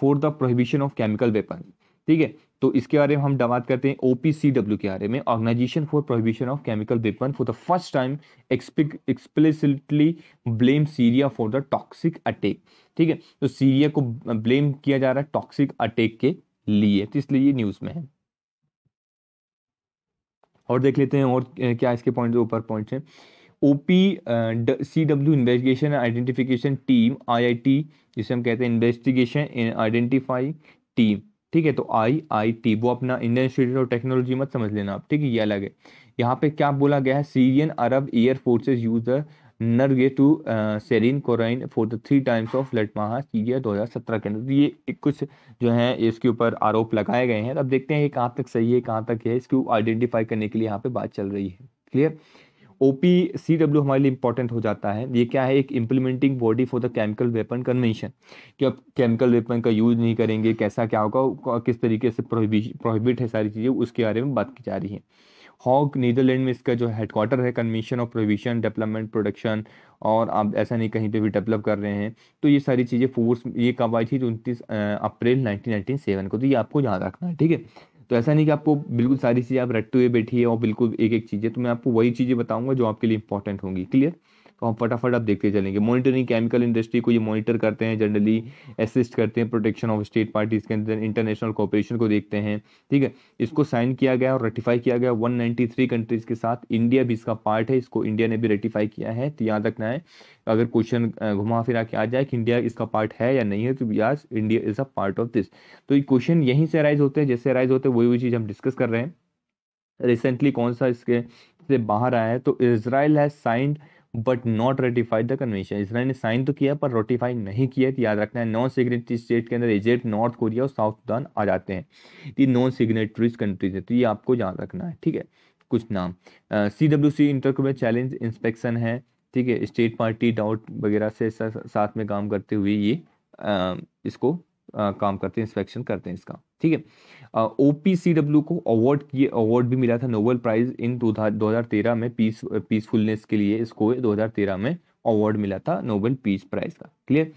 [SPEAKER 1] for the prohibition of chemical weapon ठीक है तो इसके बारे में हम बात करते हैं ओ के बारे में organisation for prohibition of chemical weapon for the first time explicitly blame Syria for the toxic attack ठीक है तो सीरिया को ब्लेम किया जा रहा है टॉक्सिक अटैक के लिए तो इसलिए ये न्यूज़ में है और देख लेते हैं और क्या इसके पॉइंट ऊपर पॉइंट हैं O P C W investigation identification team I I T जिसे हम कहते हैं इन्वेस्टिगेशन आइडेंटिफाई टीम ठीक है तो आई आई टी वो अपना इंडियन इंस्टीट्यूट ऑफ टेक्नोलॉजी मत समझ लेना आप ठीक है ये अलग है यहाँ पे क्या बोला गया है Syrian Arab air forces use the नरगे to sarin chlorine for the three times of Lataminah Syria सत्रह के अंदर तो ये कुछ जो है इसके ऊपर आरोप लगाए गए हैं अब देखते हैं ये कहाँ तक सही है कहाँ तक है इसको आइडेंटिफाई करने के लिए यहाँ पे बात चल रही है clear O P C W हमारे लिए इंपॉर्टेंट हो जाता है ये क्या है एक implementing body for the chemical weapon convention कि अब केमिकल वेपन का यूज नहीं करेंगे कैसा क्या होगा किस तरीके से प्रोहिबिट है सारी चीज़ें उसके बारे में बात की जा रही है हॉक नीदरलैंड में इसका जो हेडक्वार्टर है convention of provision development production और आप ऐसा नहीं कहीं पे भी डेवलप कर रहे हैं तो ये सारी चीज़ें फोर्स ये कब आई थी तो उनतीस अप्रैल नाइनटीन को तो ये आपको याद रखना है ठीक है तो ऐसा नहीं कि आपको बिल्कुल सारी चीज़ें आप रटते हुए बैठी है और बिल्कुल एक एक चीज़ें तो मैं आपको वही चीज़ें बताऊँगा जो आपके लिए इंपॉर्टेंट होंगी क्लियर हम फटाफट आप देखते चलेंगे मॉनिटरिंग केमिकल इंडस्ट्री को ये मॉनिटर करते हैं जनरली असिस्ट करते हैं प्रोटेक्शन ऑफ स्टेट पार्टीज के अंदर इंटरनेशनल कॉपरेशन को देखते हैं ठीक है इसको साइन किया गया और रेटिफाई किया गया वन कंट्रीज के साथ इंडिया भी इसका पार्ट है इसको इंडिया ने भी रेटिफाई किया है तो याद रखना है अगर क्वेश्चन घुमा फिरा के आ जाए कि इंडिया इसका पार्ट है या नहीं है तो यार India is a part of this तो ये क्वेश्चन यहीं से अराइज होते हैं जैसे अराइज होते हैं वही वही चीज़ हम डिस्कस कर रहे हैं रिसेंटली कौन सा इसके से बाहर आया है तो Israel has signed but not ratified the convention Israel ने साइन तो किया पर रोटिफाई नहीं किया तो याद रखना है नॉन सिग्नेटरी स्टेट के अंदर इजिप्ट नॉर्थ कोरिया और साउथ सुडान आ जाते हैं ये नॉन सिग्नेटरीज कंट्रीज है तो ये आपको याद रखना है ठीक है कुछ नाम सी डब्ल्यू सी इंटरक्यूबल चैलेंज इंस्पेक्शन है ठीक है स्टेट पार्टी डाउट वगैरह से सा, साथ में काम करते हुए ये आ, इसको आ, काम करते हैं इंस्पेक्शन करते हैं इसका ठीक है ओ डब्ल्यू को अवार्ड किए अवार्ड भी मिला था नोबेल प्राइज इन दो हज़ार तेरह में पीस पीसफुलनेस के लिए इसको दो हज़ार तेरह में अवार्ड मिला था नोबेल पीस प्राइज का क्लियर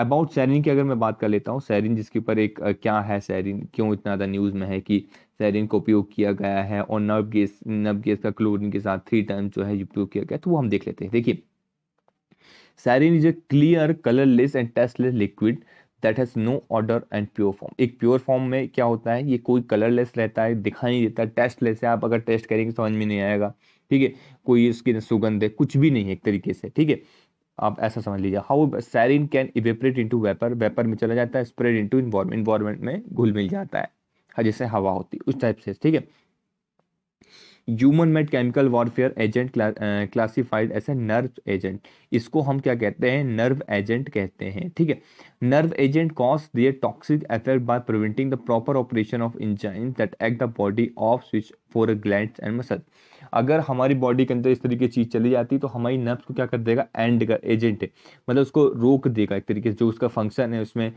[SPEAKER 1] अबाउट सैरिन की अगर मैं बात कर लेता हूँ सैरिन जिसके ऊपर एक आ, क्या है सैरिन क्यों इतना ज़्यादा न्यूज़ में है कि सैरिन का उपयोग किया गया है और नर्व गैस नर्व गैस का क्लोरिन के साथ थ्री टाइम जो है उपयोग किया गया तो वो हम देख लेते हैं देखिए sarin is a clear colourless and tasteless liquid that has no odour and pure form एक प्योर फॉर्म में क्या होता है ये कोई कलरलेस रहता है दिखाई नहीं देता टेस्ट लेस है आप अगर टेस्ट करेंगे समझ में नहीं आएगा ठीक है कोई इसकी सुगंध है कुछ भी नहीं है एक तरीके से ठीक है आप ऐसा समझ लीजिए how sarin can evaporate into vapour vapour में चला जाता है स्प्रेड इंटू इन्वायरमेंट इन्वायरमेंट में घुल मिल जाता है हाँ, जैसे हवा होती है उस टाइप से ठीक है human made chemical warfare agent classified as a nerve agent इसको हम क्या कहते हैं नर्व एजेंट कहते हैं ठीक है nerve agent cause their toxic effect by preventing the proper operation of enzyme that act the body of switch for a gland and muscle अगर हमारी बॉडी के अंदर इस तरीके की चीज़ चली जाती है तो हमारी नर्व को क्या कर देगा एंड कर एजेंट है मतलब उसको रोक देगा एक तरीके से जो उसका फंक्शन है उसमें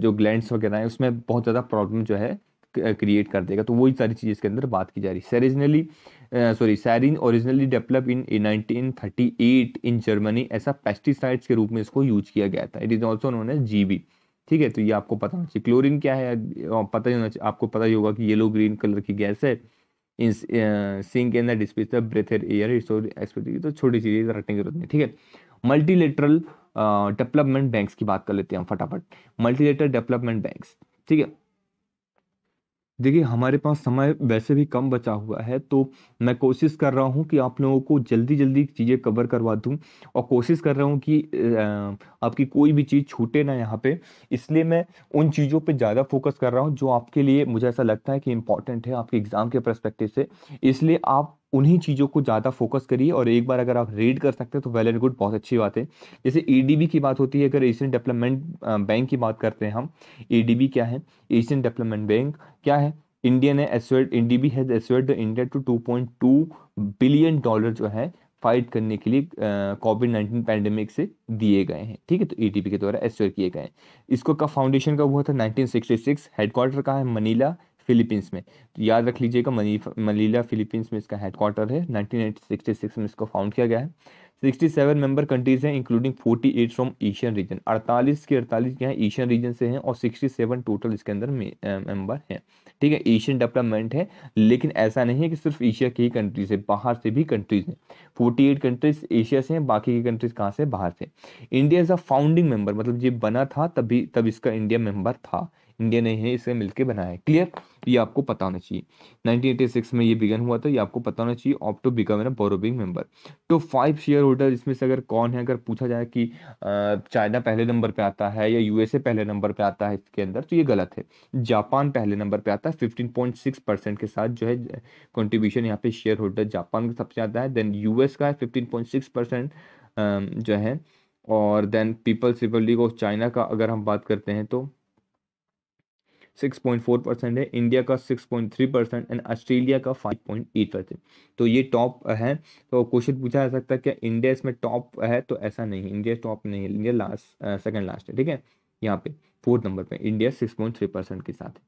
[SPEAKER 1] जो ग्लैंड वगैरह है उसमें बहुत ज़्यादा प्रॉब्लम जो है क्रिएट कर देगा तो वही सारी चीज़ इसके अंदर बात की जा रही है originally sorry sarin originally develop in 1938 in Germany ऐसा पेस्टिसाइड्स के रूप में इसको यूज किया गया था it is also known as G ठीक है तो ये आपको पता होना चाहिए क्लोरिन क्या है पता ही होना चाहिए आपको पता ही होगा कि येलो ग्रीन कलर की गैस है इन सिंक के अंदर डिस्पेस ब्रेथर एयर एक्सपेक्टेड तो छोटी चीज रटने की जरूरत नहीं ठीक है मल्टीलेटरल डेवलपमेंट बैंक्स की बात कर लेते हैं हम फटाफट मल्टीलेटरल डेवलपमेंट बैंक्स ठीक है देखिए हमारे पास समय वैसे भी कम बचा हुआ है तो मैं कोशिश कर रहा हूँ कि आप लोगों को जल्दी जल्दी चीज़ें कवर करवा दूँ और कोशिश कर रहा हूँ कि आपकी कोई भी चीज़ छूटे ना यहाँ पे इसलिए मैं उन चीज़ों पे ज़्यादा फोकस कर रहा हूँ जो आपके लिए मुझे ऐसा लगता है कि इंपॉर्टेंट है आपके एग्ज़ाम के परस्पेक्टिव से इसलिए आप उन्हीं चीज़ों को ज़्यादा फोकस करिए और एक बार अगर आप रीड कर सकते हैं तो वेल एंड गुड बहुत अच्छी बात है जैसे ई की बात होती है अगर एशियन डेवलपमेंट बैंक की बात करते हैं हम ई क्या है एशियन डेवलपमेंट बैंक क्या है इंडिया ने assured NDB has assured the India to 2.2 billion dollar जो है फाइट करने के लिए कोविड नाइन्टीन पैंडेमिक से दिए गए हैं ठीक है तो ई e के द्वारा एसोर किए गए हैं इसको का फाउंडेशन का हुआ था 1966 हेडक्वार्टर कहाँ है मनीला फिलीपींस में तो याद रख लीजिएगा मनीला फिलीपींस में इसका हेडक्वार्टर है 1966 में इसको फाउंड किया गया है सिक्सटी सेवन मेंबर कंट्रीज हैं including forty eight from Asian region अड़तालीस के अड़तालीस क्या है एशियन रीजन से हैं और सिक्सटी सेवन टोटल इसके अंदर मेंबर हैं ठीक है एशियन डेवलपमेंट है लेकिन ऐसा नहीं है कि सिर्फ एशिया की ही कंट्रीज है बाहर से भी कंट्रीज हैं फोर्टी एट कंट्रीज एशिया से हैं बाकी की कंट्रीज कहाँ से बाहर से India is a founding member मतलब ये बना था तभी तब इसका इंडिया मेंबर था इंडिया ने ही इसे मिलकर बनाया है क्लियर ये आपको पता होना चाहिए 1986 में ये बिगन हुआ था ये आपको पता होना चाहिए opt to become an borrowing member तो फाइव शेयर होल्डर इसमें से अगर कौन है अगर पूछा जाए कि चाइना पहले नंबर पे आता है या यूएसए पहले नंबर पे आता है इसके अंदर तो ये गलत है जापान पहले नंबर पे आता है फिफ्टीन के साथ जो है कॉन्ट्रीब्यूशन यहाँ पे शेयर होल्डर जापान का सबसे ज़्यादा है देन यूएस का है फिफ्टीन जो है और then People's Republic of China का अगर हम बात करते हैं तो 6.4 परसेंट है इंडिया का 6.3 परसेंट एंड ऑस्ट्रेलिया का 5.8 परसेंट तो ये टॉप है तो क्वेश्चन पूछा जा सकता है क्या इंडिया इसमें टॉप है तो ऐसा नहीं इंडिया टॉप नहीं इंडिया लास्ट सेकंड लास्ट है ठीक है यहाँ पे फोर्थ नंबर पे इंडिया 6.3 परसेंट के साथ है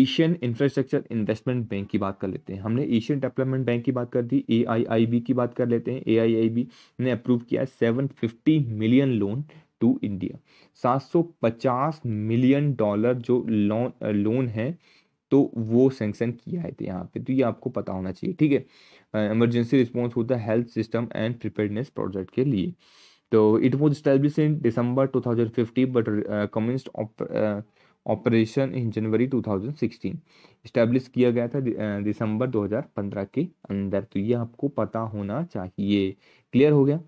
[SPEAKER 1] एशियन इंफ्रास्ट्रक्चर इन्वेस्टमेंट बैंक की बात कर लेते हैं हमने एशियन डेवलपमेंट बैंक की बात कर दी ए की बात कर लेते हैं ए ने अप्रूव किया 750 million loan to India 750 million dollar जो लोन लोन है तो वो सेंक्शन किया है यहाँ पे तो ये आपको पता होना चाहिए ठीक है इमरजेंसी रिस्पॉन्स होता है health system and preparedness project के लिए तो it was establish in December 2015 but commenced operation in January 2016 thousand किया गया था दिसंबर 2015 के अंदर तो ये आपको पता होना चाहिए क्लियर हो गया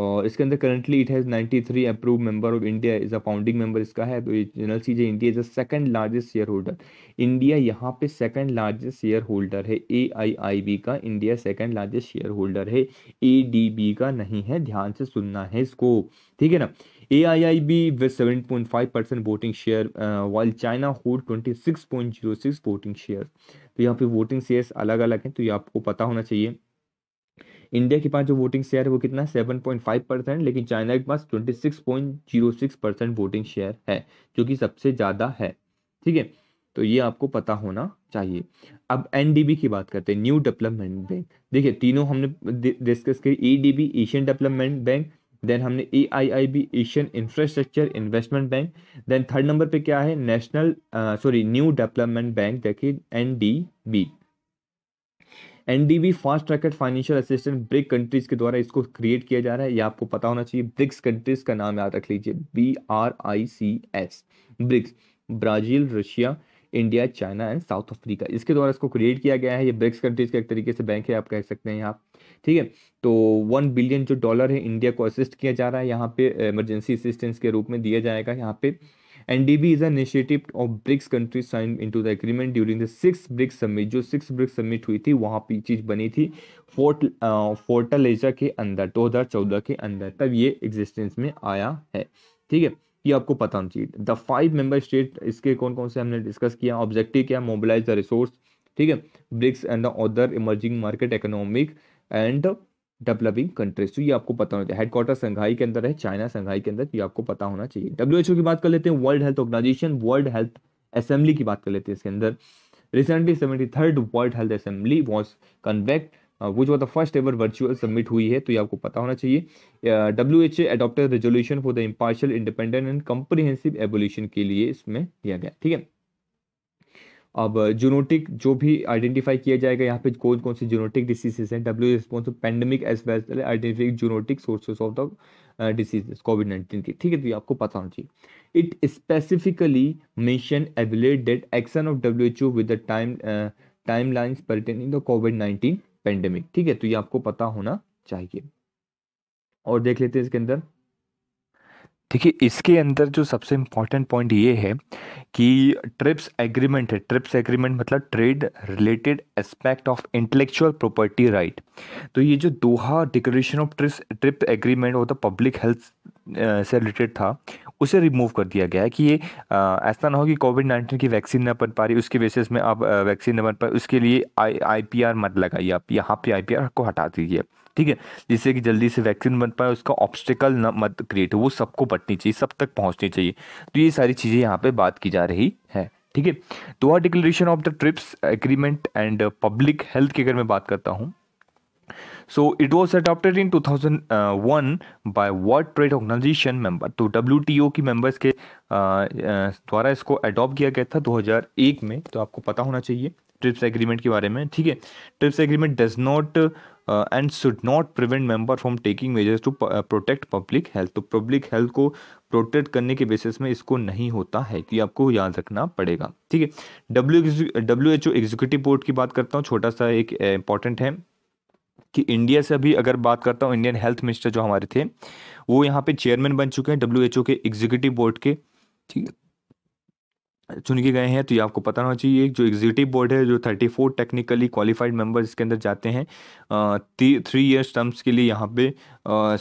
[SPEAKER 1] और इसके अंदर currently it has 93 approve member of India is a founding member इसका है तो ये general C J India is a second largest shareholder India यहाँ पे सेकंड लार्जेस्ट शेयर होल्डर है ए आई आई बी का India second largest shareholder है A D B का नहीं है ध्यान से सुनना है इसको ठीक है ना A I I B with seven point five percent voting share while China hold twenty six point zero six voting share तो यहाँ पे वोटिंग शेयर्स अलग अलग हैं तो ये आपको पता होना चाहिए इंडिया के पास जो वोटिंग शेयर है वो कितना सेवन पॉइंट फाइव परसेंट लेकिन चाइना के पास twenty six point zero six percent voting share है जो कि सबसे ज़्यादा है ठीक है तो ये आपको पता होना चाहिए अब एन की बात करते हैं न्यू डेवलपमेंट बैंक देखिए तीनों हमने डिस्कस करी the Asian Development Bank then हमने A I I B Asian Infrastructure Investment Bank then third number पे क्या है national sorry New Development Bank देखिए N D B NDB fast tracked financial assistant BRIC countries के द्वारा इसको create किया जा रहा है ये आपको पता होना चाहिए ब्रिक्स कंट्रीज का नाम याद रख लीजिए B R I C S BRICS Brazil Russia India China and South Africa इसके द्वारा इसको क्रिएट किया गया है ये ब्रिक्स कंट्रीज का एक तरीके से बैंक है आप कह सकते हैं यहाँ ठीक है तो वन बिलियन जो डॉलर है इंडिया को असिस्ट किया जा रहा है यहाँ पे इमरजेंसी असिस्टेंस के रूप में दिया जाएगा यहाँ पे NDB is initiative of BRICS country sign into the agreement during the six BRICS summit जो सिक्स ब्रिक्स समिट हुई थी वहाँ पे चीज़ बनी थी फोर्ट फोर्टालेजा के अंदर 2014 के अंदर तब ये एग्जिस्टेंस में आया है ठीक है ये आपको पता होना चाहिए द फाइव मेंबर स्टेट इसके कौन कौन से हमने डिस्कस किया ऑब्जेक्टिव क्या मोबिलाइज द रिसोर्स ठीक है BRICS and the other emerging market economic and developing countries तो ये आपको पता होना चाहिए हेडक्वार्टर संघाई के अंदर है चाइना संघाई के अंदर तो ये आपको पता होना चाहिए डब्ल्यू की बात कर लेते हैं World Health Organization World Health Assembly की बात कर लेते हैं इसके अंदर recently seventy third World Health Assembly was convened which was the first ever virtual summit हुई है तो ये आपको पता होना चाहिए W H adopted resolution for the impartial independent and comprehensive evaluation के लिए इसमें दिया गया ठीक है अब जूनोटिक जो भी आइडेंटिफाई किया जाएगा यहाँ पे कौन कौन से जूनोटिक डिसीजेज हैं W response pandemic as well identify zoonotic sources of the diseases COVID nineteen की ठीक है तो ये आपको पता होना चाहिए it specifically mention evaluate that action of W H O with the time timeline pertaining the COVID nineteen pandemic ठीक है तो ये आपको पता होना चाहिए और देख लेते हैं इसके अंदर देखिए इसके अंदर जो सबसे इम्पॉर्टेंट पॉइंट ये है कि ट्रिप्स एग्रीमेंट है ट्रिप्स एग्रीमेंट मतलब trade related aspect of intellectual property right तो ये जो Doha declaration of TRIPS trip agreement वो तो पब्लिक हेल्थ से रिलेटेड था उसे रिमूव कर दिया गया है कि ये ऐसा ना हो कि कोविड नाइन्टीन की वैक्सीन ना बन पा रही उसके बेसिस में आप वैक्सीन ना बन पा उसके लिए आई आई पी आर मत लगाइए आप यहाँ पे आई पी आर को हटा दीजिए ठीक है जिससे कि जल्दी से वैक्सीन बन पाए उसका ऑब्स्टिकल न मत क्रिएट हो वो सबको बटनी चाहिए सब तक पहुंचनी चाहिए तो ये सारी चीज़ें यहाँ पे बात की जा रही है ठीक है Doha declaration of the TRIPS agreement and public health की अगर मैं बात करता हूँ so it was adopted in two thousand one by World Trade Organization member तो डब्ल्यू की मेम्बर्स के द्वारा इसको अडॉप्ट किया गया था दो हजार एक में तो आपको पता होना चाहिए ट्रिप्स एग्रीमेंट के बारे में ठीक है TRIPS agreement does not and should not prevent member from taking measures to protect public health तो पब्लिक हेल्थ को प्रोटेक्ट करने के बेसिस में इसको नहीं होता है कि आपको याद रखना पड़ेगा ठीक है W W H O executive board की बात करता हूँ छोटा सा एक इंपॉर्टेंट uh, है कि इंडिया से अभी अगर बात करता हूँ इंडियन हेल्थ मिनिस्टर जो हमारे थे वो यहाँ पे चेयरमैन बन चुके हैं डब्ल्यू एच ओ के एग्जीक्यूटिव बोर्ड के ठीक है चुन के गए हैं तो ये आपको पता होना चाहिए जो एग्जीक्यूटिव बोर्ड है जो thirty four technically qualified members इसके अंदर जाते हैं थ्री ईयर्स टर्म्स के लिए यहाँ पे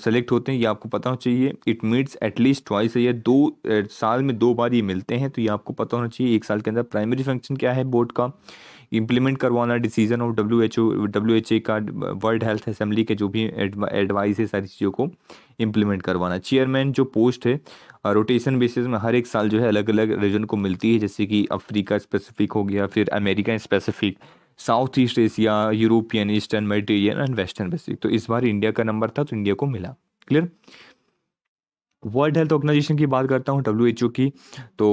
[SPEAKER 1] सेलेक्ट होते हैं ये आपको पता होना चाहिए it meets at least twice year दो साल में दो बार ये मिलते हैं तो ये आपको पता होना चाहिए एक साल के अंदर प्राइमरी फंक्शन क्या है बोर्ड का इम्प्लीमेंट करवाना decision of W H O W H A का वर्ल्ड हेल्थ असेंबली के जो भी एडवाइस है सारी चीज़ों को इम्प्लीमेंट करवाना चेयरमैन जो पोस्ट है रोटेशन बेसिस में हर एक साल जो है अलग अलग रीजन को मिलती है जैसे कि अफ्रीका स्पेसिफिक हो गया फिर America specific South East Asia European Eastern Mediterranean and Western Pacific तो इस बार इंडिया का नंबर था तो इंडिया को मिला क्लियर वर्ल्ड हेल्थ ऑर्गेनाइजेशन की बात करता हूँ डब्ल्यू एच ओ की तो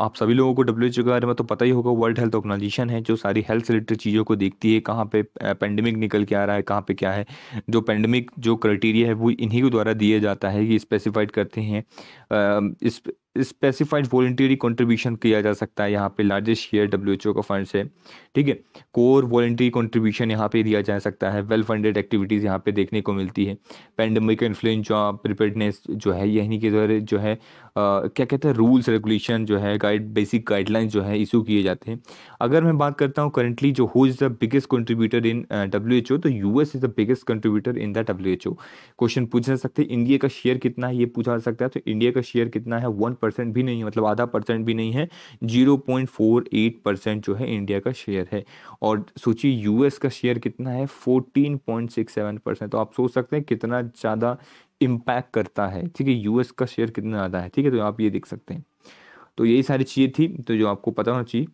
[SPEAKER 1] आप सभी लोगों को डब्ल्यू एच ओ के बारे में तो पता ही होगा वर्ल्ड हेल्थ ऑर्गेनाइजेशन है जो सारी हेल्थ रिलेटेड चीज़ों को देखती है कहाँ पे पेंडेमिक निकल के आ रहा है कहाँ पे क्या है जो पेंडेमिक जो क्राइटेरिया है वो इन्हीं के द्वारा दिया जाता है ये स्पेसिफाइड करते हैं स्पेसिफाइड वॉल्टियरी कंट्रीब्यूशन किया जा सकता है यहाँ पे लार्जेस्ट शेयर डब्ल्यू का फंड है ठीक है कोर वॉल्टियरी कंट्रीब्यूशन यहाँ पे दिया जा सकता है वेल फंडेड एक्टिविटीज़ यहाँ पे देखने को मिलती है पेंडेमिक इन्फ्लुएंस जो प्रिपेडनेस जो है यही के द्वारा जो है क्या कहते हैं रूल्स रेगुलेशन जो है गाइड बेसिक गाइडलाइन जो है इशू किए जाते हैं अगर मैं बात करता हूँ करंटली जो who is the biggest contributor in W H O तो U S is the biggest contributor in the W H O question पूछ सकते हैं इंडिया का शेयर कितना है ये पूछा जा सकता है तो इंडिया का शेयर कितना है वन परसेंट भी नहीं है मतलब आधा परसेंट भी नहीं है zero point four eight percent जो है इंडिया का शेयर है और सोचिए यू एस का शेयर कितना है fourteen point six seven percent तो आप सोच सकते हैं कितना ज़्यादा इम्पैक्ट करता है ठीक है यूएस का शेयर कितना आता है ठीक है तो आप ये देख सकते हैं तो यही सारी चीज़ें थी तो जो आपको पता होना चाहिए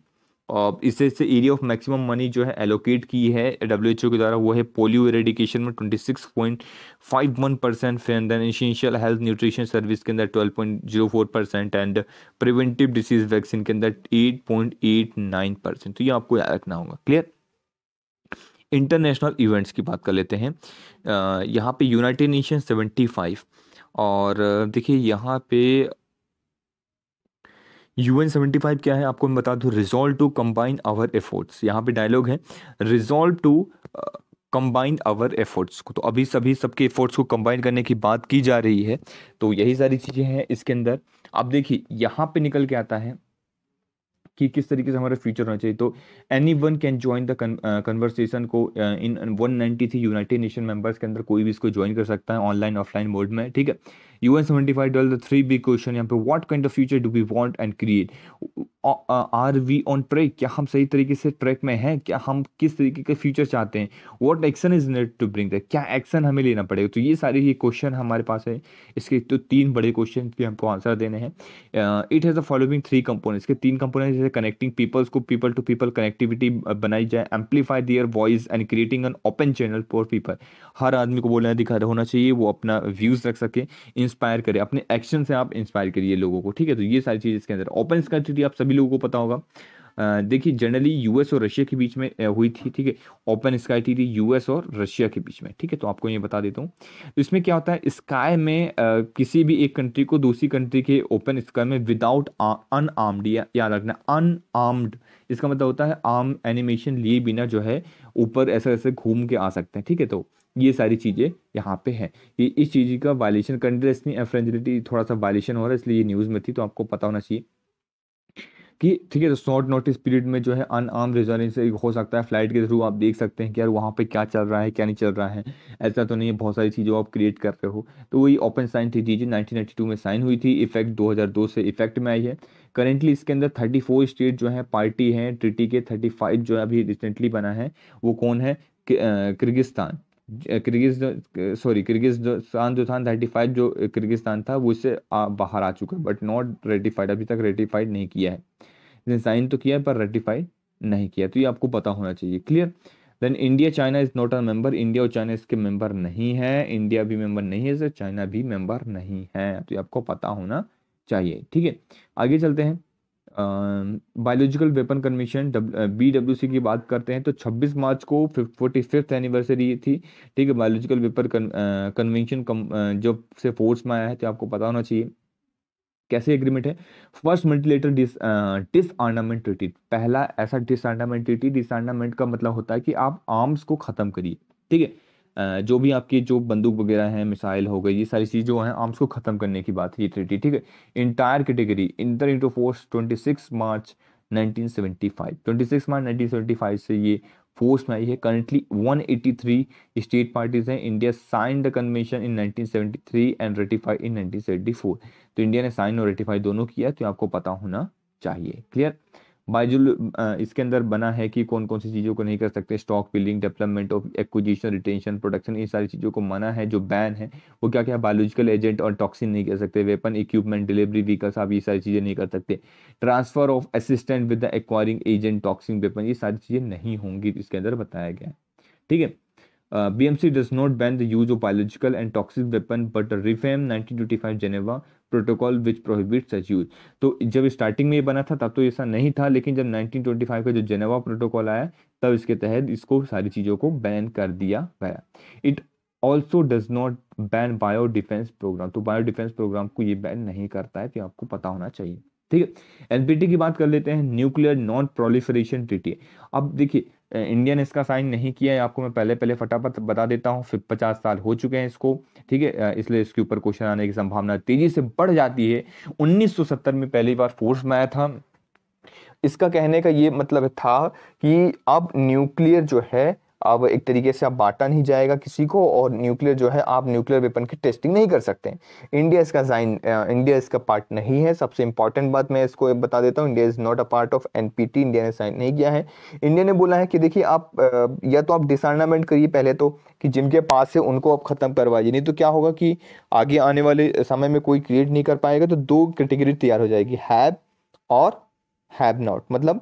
[SPEAKER 1] और इससे इससे एरिया ऑफ मैक्सिमम मनी जो है एलोकेट की है डब्ल्यू के द्वारा वो है पोलियो एरेडिकेशन में twenty six point five one percent फिर then essential health nutrition service के अंदर twelve point zero four percent and preventive disease vaccine के अंदर eight point eight nine percent तो ये आपको याद रखना होगा क्लियर इंटरनेशनल इवेंट्स की बात कर लेते हैं यहाँ पे यूनाइटेड नेशन फाइव और देखिए यहाँ पे यू एन सेवेंटी फाइव क्या है आपको मैं बता दूँ resolve to combine our efforts यहाँ पे डायलॉग है resolve to combine our efforts को तो अभी सभी सबके एफर्ट्स को कंबाइन करने की बात की जा रही है तो यही सारी चीज़ें हैं इसके अंदर अब देखिए यहाँ पे निकल के आता है कि किस तरीके से हमारा फ्यूचर होना चाहिए तो anyone can join the conversation को in one ninety three United Nation members के अंदर कोई भी इसको ज्वाइन कर सकता है ऑनलाइन ऑफलाइन मोड में ठीक है U N seventy five twelve three B question यहाँ पे what kind of future do we want and create are we on track क्या हम सही तरीके से ट्रैक में हैं क्या हम किस तरीके का फ्यूचर चाहते हैं what action is need to bring that क्या एक्शन हमें लेना पड़ेगा तो ये सारे ये क्वेश्चन हमारे पास है इसके तो तीन बड़े क्वेश्चन के हमको आंसर देने हैं it has the following three components के तीन कंपोनेंट्स जैसे कनेक्टिंग पीपल्स को पीपल टू पीपल कनेक्टिविटी बनाई जाए amplify their voice and creating an open channel for people हर आदमी को बोलना दिखा होना चाहिए वो अपना व्यूज़ रख सके इन इंस्पायर करें अपने एक्शन से आप इंस्पायर करिए लोगों को ठीक है तो ये सारी चीज़ इसके अंदर ओपन स्काई ट्रीटी आप सभी लोगों को पता होगा देखिए जनरली यूएस और रशिया के बीच में हुई थी ठीक है ओपन स्काई ट्रीटी यूएस और रशिया के बीच में ठीक है तो आपको ये बता देता हूँ तो इसमें क्या होता है स्काई में किसी भी एक कंट्री को दूसरी कंट्री के ओपन स्काई में विदाउट अनआर्म्ड या याद रखना अनआर्म्ड इसका मतलब होता है आर्म एनिमेशन लिए बिना जो है ऊपर ऐसे ऐसे घूम के आ सकते हैं ठीक है तो ये सारी चीज़ें यहाँ पे हैं ये इस चीज़ का वायलेशन कंट्रेसनी एफ्रेंजिलिटी थोड़ा सा वायलेशन हो रहा है इसलिए ये न्यूज़ में थी तो आपको पता होना चाहिए कि ठीक है तो शॉर्ट नोटिस पीरियड में जो है अन अनआर्म रेजोनेंस हो सकता है फ्लाइट के थ्रू आप देख सकते हैं कि यार वहाँ पे क्या चल रहा है क्या नहीं चल रहा है ऐसा तो नहीं है बहुत सारी चीज़ें आप क्रिएट कर रहे हो तो वही ओपन साइन थी चीज़ें 1992 में साइन हुई थी इफेक्ट 2002 से इफेक्ट में आई है करेंटली इसके अंदर थर्टी स्टेट जो है पार्टी हैं ट्रिटी के थर्टी जो है अभी रिसेंटली बना है वो कौन है किर्गिस्तान किर्गिज सॉरी किर्गिस्तान जो था थर्टी फाइव जो किर्गिस्तान था वो इससे बाहर आ चुका है बट नॉट रेटिफाइड अभी तक रेटिफाइड नहीं किया है साइन तो किया है पर रेटिफाइड नहीं किया तो ये आपको पता होना चाहिए clear then India China is not a member India और चाइना इसके मेंबर नहीं है इंडिया भी मेंबर नहीं है चाइना भी मेंबर नहीं है तो ये आपको पता होना चाहिए ठीक है आगे चलते हैं biological weapon convention B W C की बात करते हैं तो 26 मार्च को फोर्टी फिफ्थ एनिवर्सरी थी ठीक है बायोलॉजिकल वेपन कन्वेंशन जब से फोर्स में आया है तो आपको पता होना चाहिए कैसे एग्रीमेंट है first multilateral dis disarmament treaty पहला ऐसा डिसआर्नामेंट ट्रीटी डिसआर्नामेंट का मतलब होता है कि आप आर्म्स को ख़त्म करिए ठीक है जो भी आपकी जो बंदूक वगैरह है मिसाइल हो गई ये सारी चीज़ जो है आर्म्स को ख़त्म करने की बात है ये ट्रिटी ठीक है entire category inter into force twenty six March nineteen seventy five twenty six March nineteen seventy five से ये फोर्स में आई है currently one eighty three state parties हैं India sign the convention in nineteen seventy three and ratify in nineteen seventy four तो India ने sign और ratify दोनों किया तो आपको पता होना चाहिए क्लियर बाइजुल इसके अंदर बना है कि कौन कौन सी चीज़ों को नहीं कर सकते stock building development of acquisition retention production इन सारी चीज़ों को मना है जो बैन है वो क्या क्या बायोलॉजिकल एजेंट और टॉक्सिन नहीं कर सकते वेपन इक्विपमेंट डिलीवरी व्हीकल्स आप ये सारी चीज़ें नहीं कर सकते transfer of assistant with the acquiring agent toxin weapon ये सारी चीज़ें नहीं होंगी इसके अंदर बताया गया ठीक है Uh, BMC does not ban the use of biological and toxic weapon but the रिफेम 1925 Geneva protocol which prohibits such use. तो जब स्टार्टिंग में ये बना था तब तो ऐसा नहीं था लेकिन जब 1925 का जो जेनेवा प्रोटोकॉल आया तब इसके तहत इसको सारी चीज़ों को बैन कर दिया गया it also does not ban bio defence programme तो बायो डिफेंस प्रोग्राम को ये बैन नहीं करता है तो आपको पता होना चाहिए ठीक है एनपीटी की बात कर लेते हैं न्यूक्लियर नॉन प्रोलिफरेशन ट्रीटी अब देखिए इंडिया ने इसका साइन नहीं किया है आपको मैं पहले पहले फटाफट बता देता हूँ फिर पचास साल हो चुके हैं इसको ठीक है इसलिए इसके ऊपर क्वेश्चन आने की संभावना तेजी से बढ़ जाती है 1970 में पहली बार फोर्स में आया था इसका कहने का ये मतलब था कि अब न्यूक्लियर जो है अब एक तरीके से आप बांटा नहीं जाएगा किसी को और न्यूक्लियर जो है आप न्यूक्लियर वेपन की टेस्टिंग नहीं कर सकते इंडिया इसका साइन इंडिया इसका पार्ट नहीं है सबसे इंपॉर्टेंट बात मैं इसको बता देता हूँ India is not a part of an India ने साइन नहीं किया है इंडिया ने बोला है कि देखिए आप या तो आप डिसनामेंट करिए पहले तो कि जिनके पास है उनको आप ख़त्म करवाइए नहीं तो क्या होगा कि आगे आने वाले समय में कोई क्रिएट नहीं कर पाएगा तो दो कैटेगरी तैयार हो जाएगी हैव और हैव नॉट मतलब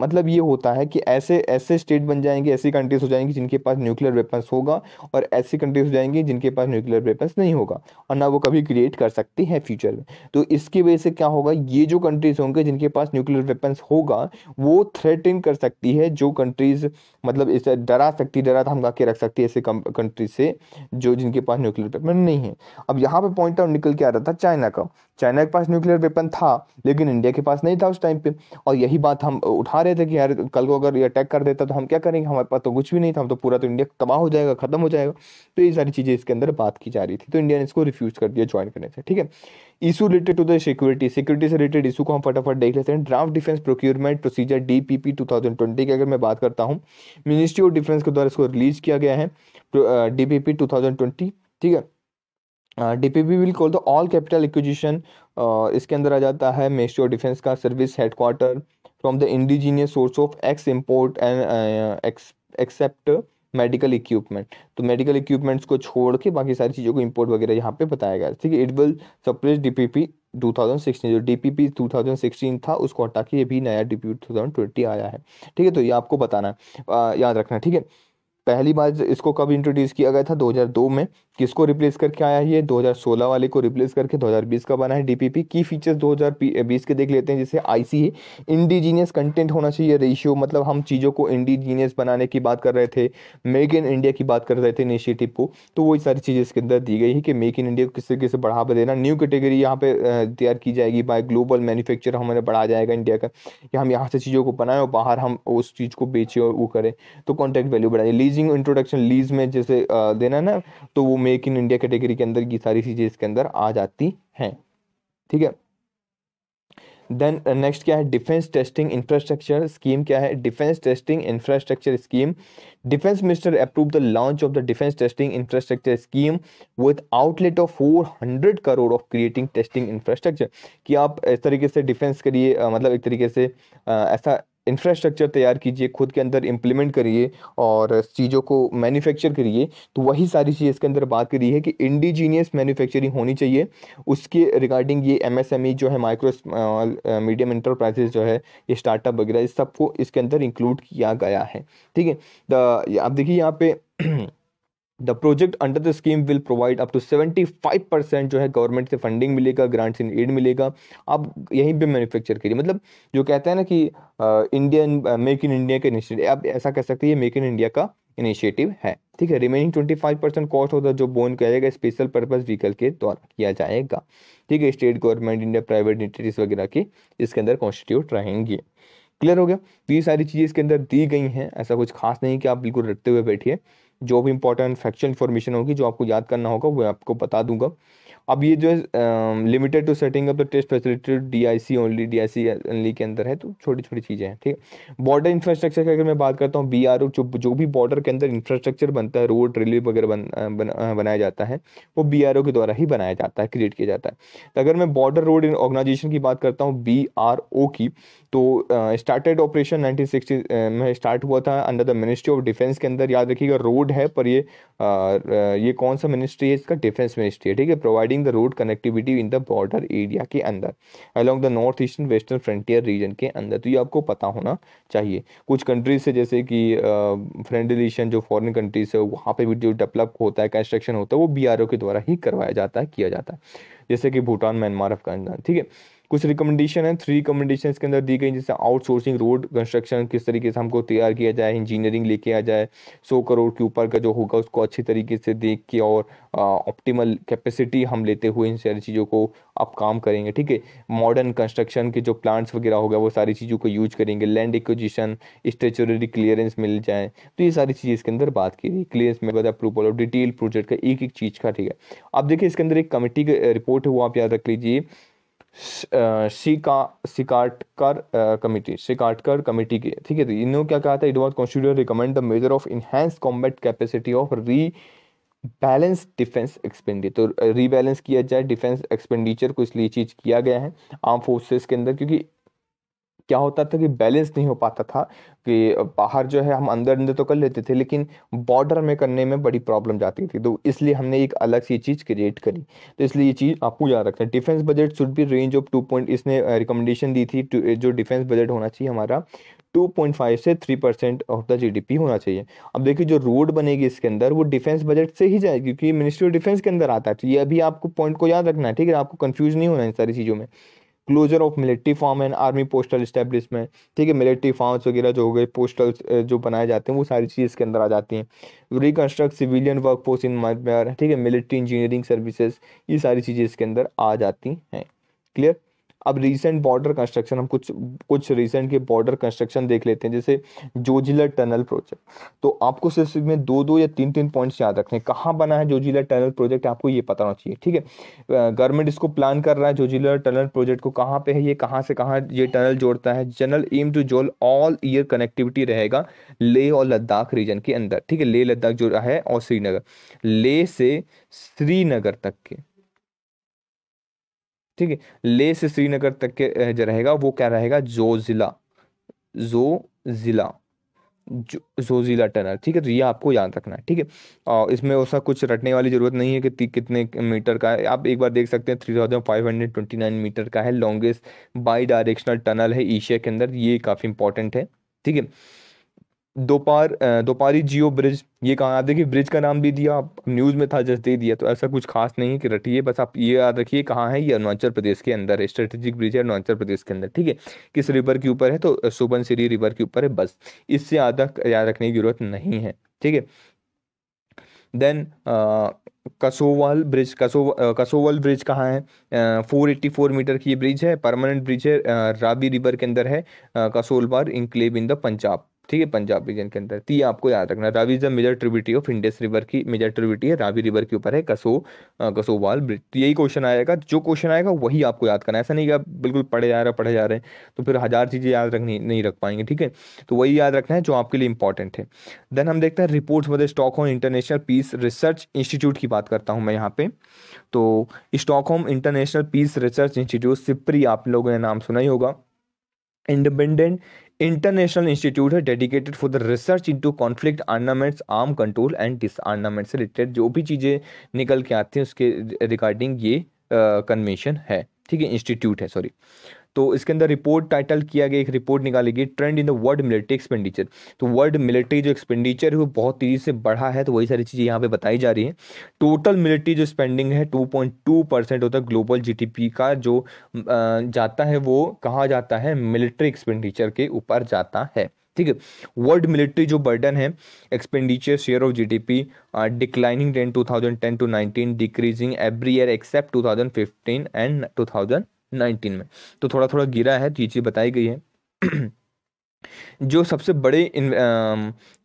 [SPEAKER 1] मतलब ये होता है कि ऐसे ऐसे स्टेट बन जाएंगे ऐसी कंट्रीज हो जाएंगी जिनके पास न्यूक्लियर वेपन्स होगा और ऐसी कंट्रीज हो जाएंगी जिनके पास न्यूक्लियर वेपन्स नहीं होगा और ना वो कभी क्रिएट कर सकती है फ्यूचर में तो इसकी वजह से क्या होगा ये जो कंट्रीज होंगे जिनके पास न्यूक्लियर वेपन्स होगा वो थ्रेटिन कर सकती है जो कंट्रीज मतलब इसे डरा सकती डरा धमका के रख सकती है ऐसे कंट्रीज से जो जिनके पास न्यूक्लियर वेपन नहीं है अब यहाँ पर पॉइंट आउट निकल के आ रहा था चाइना का चाइना के पास न्यूक्लियर वेपन था लेकिन इंडिया के पास नहीं था उस टाइम पे और यही बात हम उठा रहे रहे थे कि यार कल को अगर ये अटैक कर देता तो हम क्या करेंगे हमारे पास तो कुछ भी नहीं था हम तो पूरा तो इंडिया तबाह हो जाएगा खत्म हो जाएगा तो ये सारी चीज़ें इसके अंदर बात की जा रही थी तो इंडिया ने इसको रिफ्यूज कर दिया ज्वाइन करने से ठीक है issue related to the security security से रिलेटेड इशू को हम फटाफट देख लेते हैं draft defence procurement procedure D DPP 2020 की अगर मैं बात करता हूँ मिनिस्ट्री ऑफ डिफेंस के द्वारा इसको रिलीज किया गया है डी डीपीपी 2020 ठीक है D P P will call the all capital acquisition इसके अंदर आ जाता है मिनिस्ट्री ऑफ डिफेंस का service headquarter from the indigenous source of ex import and except medical equipment तो मेडिकल इक्विपमेंट्स को छोड़ के बाकी सारी चीज़ों को इम्पोर्ट वगैरह यहाँ पे बताया गया ठीक है it will suppress thousand sixteen जो डीपीपी सिक्सटीन था उसको हटा के ये भी नया थाउजेंड ट्वेंटी आया है ठीक है तो ये आपको बताना है याद रखना ठीक है पहली बार इसको कब इंट्रोड्यूस किया गया था 2002 में किसको रिप्लेस करके आया है ये 2016 वाले को रिप्लेस करके 2020 का बना है डीपीपी की फीचर्स 2020 के देख लेते हैं जैसे आईसी है इंडिजीनियस कंटेंट होना चाहिए रेशियो मतलब हम चीज़ों को इंडिजीनियस बनाने की बात कर रहे थे मेक इन इंडिया की बात कर रहे थे इनिशिएटिव को तो वही सारी चीज़ें इसके अंदर दी गई है कि मेक इन इंडिया को किस तरीके से बढ़ावा देना न्यू कैटेगरी यहाँ पे तैयार की जाएगी बाय ग्लोबल मैन्युफैक्चर हमारे बढ़ा जाएगा इंडिया का कि हम यहाँ से चीज़ों को बनाएं और बाहर हम उस चीज़ को बेचें और वो करें तो कॉन्टैक्ट वैल्यू बढ़ाएं लीजिए लीजिंग इंट्रोडक्शन लीज में जैसे देना ना तो वो मेक इन इंडिया कैटेगरी के अंदर की सारी चीज़ें इसके अंदर आ जाती हैं ठीक है देन नेक्स्ट क्या है डिफेंस टेस्टिंग इंफ्रास्ट्रक्चर स्कीम क्या है defence testing infrastructure scheme defence minister approve the launch of the defence testing infrastructure scheme with outlet of four hundred crore of creating testing infrastructure कि आप इस तरीके से डिफेंस करिए मतलब एक तरीके से ऐसा इंफ्रास्ट्रक्चर तैयार कीजिए खुद के अंदर इम्प्लीमेंट करिए और चीज़ों को मैन्युफैक्चर करिए तो वही सारी चीज़ इसके अंदर बात करी है कि इंडिजीनियस मैन्युफैक्चरिंग होनी चाहिए उसके रिगार्डिंग ये एमएसएमई e जो है माइक्रो मीडियम इंटरप्राइजेज जो है ये स्टार्टअप वगैरह इस सबको इसके अंदर इंक्लूड किया गया है ठीक है आप देखिए यहाँ पे the project under the scheme will provide up to seventy five percent जो है गवर्नमेंट से फंडिंग मिलेगा ग्रांट्स इन एड मिलेगा आप यहीं पर मैन्युफैक्चर करिए मतलब जो कहते हैं ना कि इंडियन मेक इन इंडिया के इनिशिएटिव आप ऐसा कह सकते हैं मेक इन इंडिया का इनिशिएटिव है ठीक है remaining twenty five percent cost होता है जो बोन किया जाएगा स्पेशल पर्पज व्हीकल के द्वारा किया जाएगा ठीक है state government India private entities वगैरह की इसके अंदर कॉन्स्टिट्यूट रहेंगे क्लियर हो गया तो ये सारी चीज़ें इसके अंदर दी गई हैं ऐसा कुछ खास नहीं कि आप बिल्कुल रटते हुए बैठिए जो भी इंपॉर्टेंट फैक्चुअल इन्फॉर्मेशन होगी जो आपको याद करना होगा वो आपको बता दूंगा अब ये जो है limited to setting up the test facility D I C only D I C only के अंदर है तो छोटी छोटी चीज़ें हैं ठीक है बॉर्डर इंफ्रास्ट्रक्चर की अगर मैं बात करता हूँ बी आर ओ जो जो भी बॉर्डर के अंदर इंफ्रास्ट्रक्चर बनता है रोड रेलवे वगैरह बन, बन, बनाया जाता है वो बी आर ओ के द्वारा ही बनाया जाता है क्रिएट किया जाता है तो अगर मैं बॉर्डर रोड ऑर्गेनाइजेशन की बात करता हूँ बी आर ओ की तो स्टार्टेड ऑपरेशन 1960 में स्टार्ट हुआ था under the ministry of defence के अंदर याद रखिएगा रोड है पर ये ये कौन सा मिनिस्ट्री है इसका डिफेंस मिनिस्ट्री है ठीक है providing the road connectivity in the border area के अंदर along the north eastern western frontier region के अंदर तो ये आपको पता होना चाहिए कुछ कंट्रीज से जैसे कि फ्रेंड रिलेशन जो फॉरन कंट्रीज है वहाँ पर भी जो डेवलप होता है कंस्ट्रक्शन होता है वो बी के द्वारा ही करवाया जाता है किया जाता है जैसे कि भूटान म्यांमार अफगानिस्तान ठीक है कुछ रिकमेंडेशन है थ्री रिकमेंडेशन के अंदर दी गई जैसे आउटसोर्सिंग रोड कंस्ट्रक्शन किस तरीके से हमको तैयार किया जाए इंजीनियरिंग लेके आ जाए सौ करोड़ के ऊपर का जो होगा उसको अच्छी तरीके से देख के और ऑप्टिमल कैपेसिटी हम लेते हुए इन सारी चीज़ों को आप काम करेंगे ठीक है मॉडर्न कंस्ट्रक्शन के जो प्लांट्स वगैरह होगा वो सारी चीज़ों को यूज करेंगे लैंड एक्विजिशन स्टेचुररी क्लियरेंस मिल जाए तो ये सारी चीज़ें इसके अंदर बात की गई क्लियरेंस में बताया अप्रूवल और डिटेल प्रोजेक्ट का एक एक चीज़ का ठीक है आप देखिए इसके अंदर एक कमेटी रिपोर्ट है वो आप याद रख लीजिए शिका शिकाटकर कमेटी शिकाटकर कमेटी की ठीक है तो इन्होंने क्या कहा था it was constitute recommend the measure of enhance combat capacity of rebalance defence expenditure तो रीबैलेंस किया जाए डिफेंस एक्सपेंडिचर को इसलिए चीज किया गया है आर्म फोर्सेस के अंदर क्योंकि क्या होता था कि बैलेंस नहीं हो पाता था कि बाहर जो है हम अंदर अंदर तो कर लेते थे लेकिन बॉर्डर में करने में बड़ी प्रॉब्लम जाती थी तो इसलिए हमने एक अलग सी चीज़ क्रिएट करी तो इसलिए ये चीज़ आपको याद रखना है डिफेंस बजट शुड भी रेंज ऑफ टू पॉइंट इसने रिकमेंडेशन दी थी जो डिफेंस बजट होना चाहिए हमारा 2.5 से 3 परसेंट ऑफ द जीडीपी होना चाहिए अब देखिए जो रोड बनेगी इसके अंदर वो डिफेंस बजट से ही जाएगी क्योंकि मिनिस्ट्री ऑफ डिफेंस के अंदर आता है तो ये अभी आपको पॉइंट को याद रखना है ठीक है आपको कंफ्यूज नहीं होना इन सारी चीज़ों में closure of military farm and army postal establishment ठीक है मिलिट्री फार्म्स वगैरह जो हो गए पोस्टल जो बनाए जाते हैं वो सारी चीज़ इसके अंदर आ जाती हैं reconstruct civilian work force in मयर ठीक है मिलिट्री इंजीनियरिंग सर्विसेज ये सारी चीज़ें इसके अंदर आ जाती हैं क्लियर अब रिसेंट बॉर्डर कंस्ट्रक्शन हम कुछ कुछ रिसेंट के बॉर्डर कंस्ट्रक्शन देख लेते हैं जैसे जोजिला टनल प्रोजेक्ट तो आपको सिर्फ इसमें दो दो या तीन तीन पॉइंट्स याद रखने कहाँ बना है जोजिला टनल प्रोजेक्ट आपको ये पता होना चाहिए ठीक है गवर्नमेंट इसको प्लान कर रहा है जोजिला टनल प्रोजेक्ट को कहाँ पे है ये कहाँ से कहाँ ये टनल जोड़ता है जनरल एम टू जोल ऑल ईयर कनेक्टिविटी रहेगा लेह और लद्दाख रीजन के अंदर ठीक है लेह लद्दाख जो है और श्रीनगर लेह से श्रीनगर तक के ठीक है ले से श्रीनगर तक के जो रहेगा वो क्या रहेगा जो ज़िला जो ज़िला जोजिला टनल ठीक है तो ये आपको याद रखना है ठीक है और इसमें ऐसा कुछ रटने वाली ज़रूरत नहीं है कि कितने मीटर का है आप एक बार देख सकते हैं three thousand five hundred twenty nine metre का है लॉन्गेस्ट बाई डायरेक्शनल टनल है एशिया के अंदर ये काफ़ी इंपॉर्टेंट है ठीक है दोपार दोपारी जियो ब्रिज ये कहा आप देखिए ब्रिज का नाम भी दिया आप न्यूज़ में था जस्ट दे दिया तो ऐसा कुछ खास नहीं कि रटिए बस आप ये याद रखिए कहाँ है ये अरुणाचल प्रदेश के अंदर है स्ट्रेटेजिक ब्रिज है अरुणाचल प्रदेश के अंदर ठीक है किस रिवर के ऊपर है तो सिरी रिवर के ऊपर है बस इससे आधा याद रखने की जरूरत नहीं है ठीक है देन कसोवाल ब्रिज कसो कसोवाल ब्रिज कहाँ है फोर एट्टी फोर मीटर की ब्रिज है परमानेंट ब्रिज है रावी रिवर के अंदर है Kasowal enclave in the Punjab ठीक है पंजाब रीजन के अंदर तो ये आपको याद रखना Ravi is the major tributary of Indus river की मेजर ट्रिब्यूटी है रावी रिवर के ऊपर है कसो कसोवाल ब्रिज तो यही क्वेश्चन आएगा जो क्वेश्चन आएगा वही आपको याद करना है ऐसा नहीं कि आप बिल्कुल पढ़े जा रहे पढ़े जा रहे हैं तो फिर हज़ार चीज़ें याद रखनी नहीं रख पाएंगे ठीक है तो वही याद रखना है जो आपके लिए इंपॉर्टेंट है देन हम देखते हैं रिपोर्ट्स मतलब home international peace research institute की बात करता हूँ मैं यहाँ पे तो Stockholm international peace research institute SIPRI आप लोगों ने नाम सुना ही होगा इंडिपेंडेंट इंटरनेशनल इंस्टीट्यूट है dedicated for the research into conflict armaments arm control and disarmament से रिलेटेड जो भी चीज़ें निकल के आती हैं उसके रिगार्डिंग ये कन्वेंशन है ठीक है इंस्टीट्यूट है सॉरी तो इसके अंदर रिपोर्ट टाइटल किया गया एक रिपोर्ट निकाली गई trend in the world military expenditure तो वर्ल्ड मिलिट्री जो एक्सपेंडिचर है वो बहुत तेज़ी से बढ़ा है तो वही सारी चीज़ें यहाँ पे बताई जा रही है टोटल मिलिट्री जो स्पेंडिंग है टू परसेंट होता है ग्लोबल जीडीपी का जो जाता है वो कहाँ जाता है मिलिट्री एक्सपेंडिचर के ऊपर जाता है ठीक है वर्ल्ड मिलिट्री जो बर्डन है expenditure share of GDP declining ten two thousand ten to nineteen decreasing every year except two thousand fifteen and two thousand nineteen में तो थोड़ा थोड़ा गिरा है तो ये चीज़ बताई गई है जो सबसे बड़े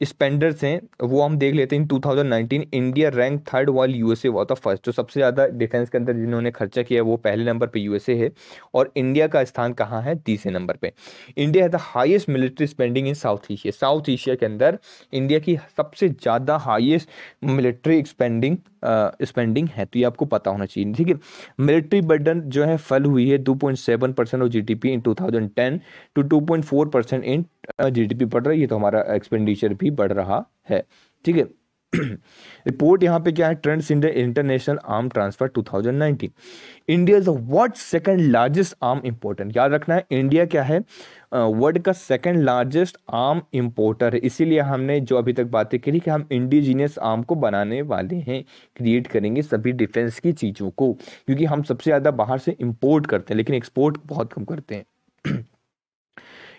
[SPEAKER 1] स्पेंडर्स हैं वो हम देख लेते हैं 2019 इंडिया रैंक थर्ड वाल यूएसए हुआ था फर्स्ट जो सबसे ज़्यादा डिफेंस के अंदर जिन्होंने खर्चा किया वो पहले नंबर पे यूएसए है और इंडिया का स्थान कहाँ है तीसरे नंबर पे इंडिया है the highest military spending in South Asia South Asia के अंदर इंडिया की सबसे ज़्यादा हाइस्ट मिलिट्री एक्सपेंडिंग स्पेंडिंग है तो ये आपको पता होना चाहिए ठीक है मिलिट्री बर्डन जो है फल हुई है 2.7 percent of GDP in 2010 to 2.4 percent in GDP बढ़ रही है तो हमारा एक्सपेंडिचर भी बढ़ रहा है ठीक है रिपोर्ट यहाँ पे क्या है trends in the international arm transfer 2019 India is world second largest arm importer याद रखना है इंडिया क्या है वर्ल्ड का सेकंड लार्जेस्ट आर्म इंपोर्टर है इसीलिए हमने जो अभी तक बातें करी कि हम इंडिजीनियस आर्म को बनाने वाले हैं क्रिएट करेंगे सभी डिफेंस की चीज़ों को क्योंकि हम सबसे ज़्यादा बाहर से इम्पोर्ट करते हैं लेकिन एक्सपोर्ट बहुत कम करते हैं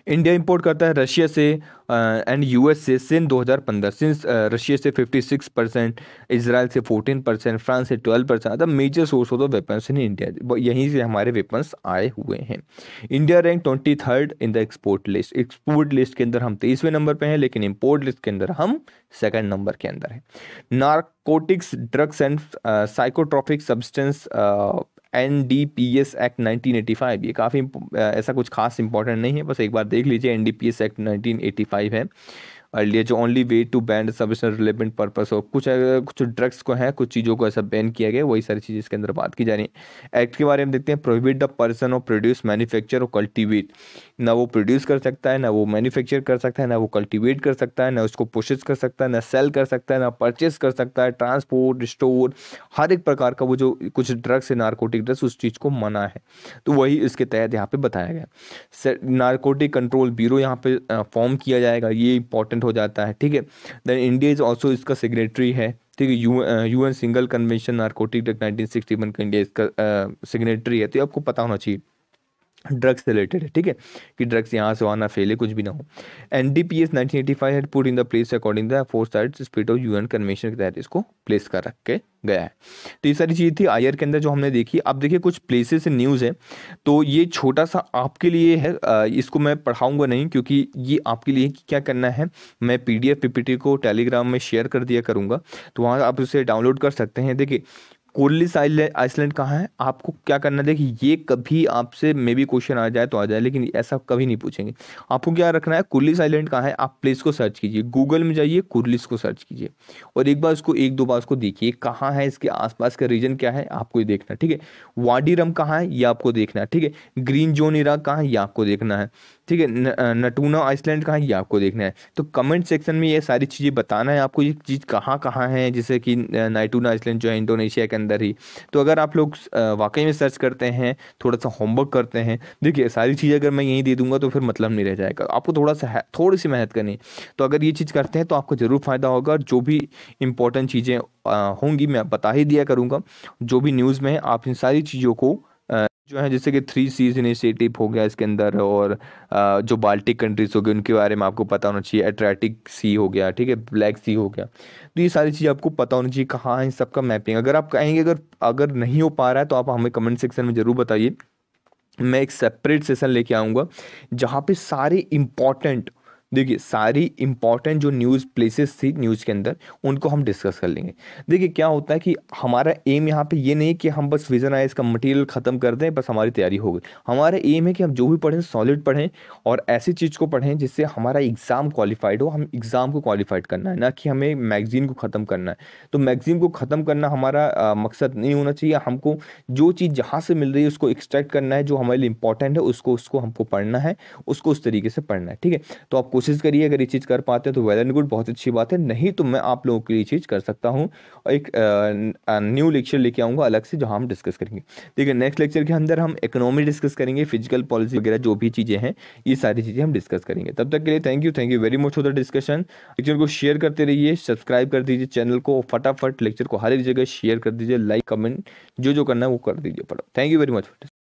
[SPEAKER 1] इंडिया इंपोर्ट करता है रशिया से एंड यूएस से सिन 2015 सिंस रशिया से 56 परसेंट इसराइल से 14 परसेंट फ्रांस से 12 percent other major source of the weapons in India यहीं से हमारे वेपन्स आए हुए हैं India rank twenty third in the export list export list के अंदर हम तेईसवें नंबर पर हैं लेकिन इम्पोर्ट लिस्ट के अंदर हम सेकेंड नंबर के अंदर हैं narcotics drugs and psychotropic substance N D P S act nineteen eighty five ये काफ़ी ऐसा कुछ खास इंपॉर्टेंट नहीं है बस एक बार देख लीजिए N D P S act nineteen eighty five है लिए जो ओनली वे टू बैंड सबसे रिलेवेंट पर्पस हो कुछ कुछ ड्रग्स को है कुछ चीज़ों को ऐसा बैन किया गया वही सारी चीज़ें इसके अंदर बात की जा रही है एक्ट के बारे में देखते हैं prohibit the person of produce manufacture और कल्टिवेट ना वो प्रोड्यूस कर सकता है ना वो मैन्युफैक्चर कर सकता है ना वो कल्टिवेट कर सकता है ना उसको प्रोसेस कर सकता है ना सेल कर सकता है ना परचेस कर सकता है ट्रांसपोर्ट स्टोर हर एक प्रकार का वो जो कुछ ड्रग्स है नार्कोटिक ड्रग्स उस चीज़ को मना है तो वही इसके तहत यहाँ पर बताया गया नार्कोटिक कंट्रोल ब्यूरो यहाँ पर फॉर्म किया जाएगा ये इंपॉर्टेंट हो जाता है ठीक है देन इंडिया इज ऑल्सो इसका सिग्नेटरी है ठीक है U N single convention narcotic act nineteen sixty one का इंडिया इसका सिग्नेटरी uh, है तो ये आपको पता होना चाहिए ड्रग्स से रिलेटेड है ठीक है कि ड्रग्स यहाँ से वहाँ ना फेले कुछ भी ना हो N D P S nineteen eighty five had put in the place according the four side speed of UN convention के तहत इसको प्लेस कर रख के गया है तो ये सारी चीज़ थी आयर के अंदर जो हमने देखी अब देखिए कुछ प्लेसेस से न्यूज़ है तो ये छोटा सा आपके लिए है इसको मैं पढ़ाऊँगा नहीं क्योंकि ये आपके लिए क्या करना है मैं P D F P P T को टेलीग्राम में शेयर कर दिया करूँगा तो वहाँ आप उसे डाउनलोड कर सकते हैं देखिए कोरलिस आइसलैंड कहाँ है आपको क्या करना देखिए ये कभी आपसे मे बी क्वेश्चन आ जाए तो आ जाए लेकिन ऐसा कभी नहीं पूछेंगे आपको क्या रखना है कुरलिस आइलैंड कहाँ है आप प्लेस को सर्च कीजिए गूगल में जाइए कुरलिस को सर्च कीजिए और एक बार उसको एक दो बार उसको देखिए कहाँ है इसके आसपास का रीजन क्या है आपको ये देखना ठीक है वाडी रम कहाँ है ये आपको देखना है ठीक है ग्रीन जोन इराक कहाँ है ये आपको देखना है ठीक है नटूना आइसलैंड कहाँ है ये आपको देखना है तो कमेंट सेक्शन में ये सारी चीज़ें बताना है आपको ये चीज़ कहाँ कहाँ है जैसे कि नाइटूना आइसलैंड जो है इंडोनेशिया के अंदर ही तो अगर आप लोग वाकई में सर्च करते हैं थोड़ा सा होमवर्क करते हैं देखिए सारी चीज़ें अगर मैं यहीं दे दूंगा तो फिर मतलब नहीं रह जाएगा आपको थोड़ा सा थोड़ी सी मेहनत करनी तो अगर ये चीज़ करते हैं तो आपको ज़रूर फ़ायदा होगा और जो भी इंपॉर्टेंट चीज़ें होंगी मैं बता ही दिया करूँगा जो भी न्यूज़ में आप इन सारी चीज़ों को जो है जैसे कि थ्री सीज इनिशिएटिव हो गया इसके अंदर और जो बाल्टिक कंट्रीज़ हो गई उनके बारे में आपको पता होना चाहिए अट्रैटिक सी हो गया ठीक है ब्लैक सी हो गया तो ये सारी चीज़ें आपको पता होनी चाहिए कहाँ है सबका मैपिंग अगर आप कहेंगे अगर अगर नहीं हो पा रहा है तो आप हमें कमेंट सेक्शन में ज़रूर बताइए मैं एक सेपरेट सेशन लेके आऊँगा जहाँ पे सारे इम्पॉर्टेंट देखिए सारी इंपॉर्टेंट जो न्यूज़ प्लेसेस थी न्यूज़ के अंदर उनको हम डिस्कस कर लेंगे देखिए क्या होता है कि हमारा एम यहाँ पे ये नहीं कि हम बस विजन आए इसका मटेरियल ख़त्म कर दें बस हमारी तैयारी हो गई हमारा एम है कि हम जो भी पढ़ें सॉलिड पढ़ें और ऐसी चीज़ को पढ़ें जिससे हमारा एग्ज़ाम क्वालिफाइड हो हम एग्ज़ाम को क्वालिफाइड करना है ना कि हमें मैगज़ीन को ख़त्म करना है तो मैगज़ीन को ख़त्म करना हमारा आ, मकसद नहीं होना चाहिए हमको जो चीज़ जहाँ से मिल रही है उसको एक्सट्रैक्ट करना है जो हमारे लिए इंपॉर्टेंट है उसको उसको हमको पढ़ना है उसको उस तरीके से पढ़ना है ठीक है तो आपको कोशिश करिए अगर ये चीज़ कर पाते हैं तो वेल एंड गुड बहुत अच्छी बात है नहीं तो मैं आप लोगों के लिए चीज़ कर सकता हूँ और एक न्यू लेक्चर लेके आऊँगा अलग से जो हम डिस्कस करेंगे ठीक है नेक्स्ट लेक्चर के अंदर हम इकोनॉमी डिस्कस करेंगे फिजिकल पॉलिसी वगैरह जो भी चीज़ें हैं ये सारी चीज़ें हम डिस्कस करेंगे तब तक के लिए thank you thank you very much for the discussion lecture को शेयर करते रहिए सब्सक्राइब कर दीजिए चैनल को फटाफट लेक्चर को हर एक जगह शेयर कर दीजिए लाइक कमेंट जो जो करना है वो कर दीजिए फटाफट थैंक यू वेरी मच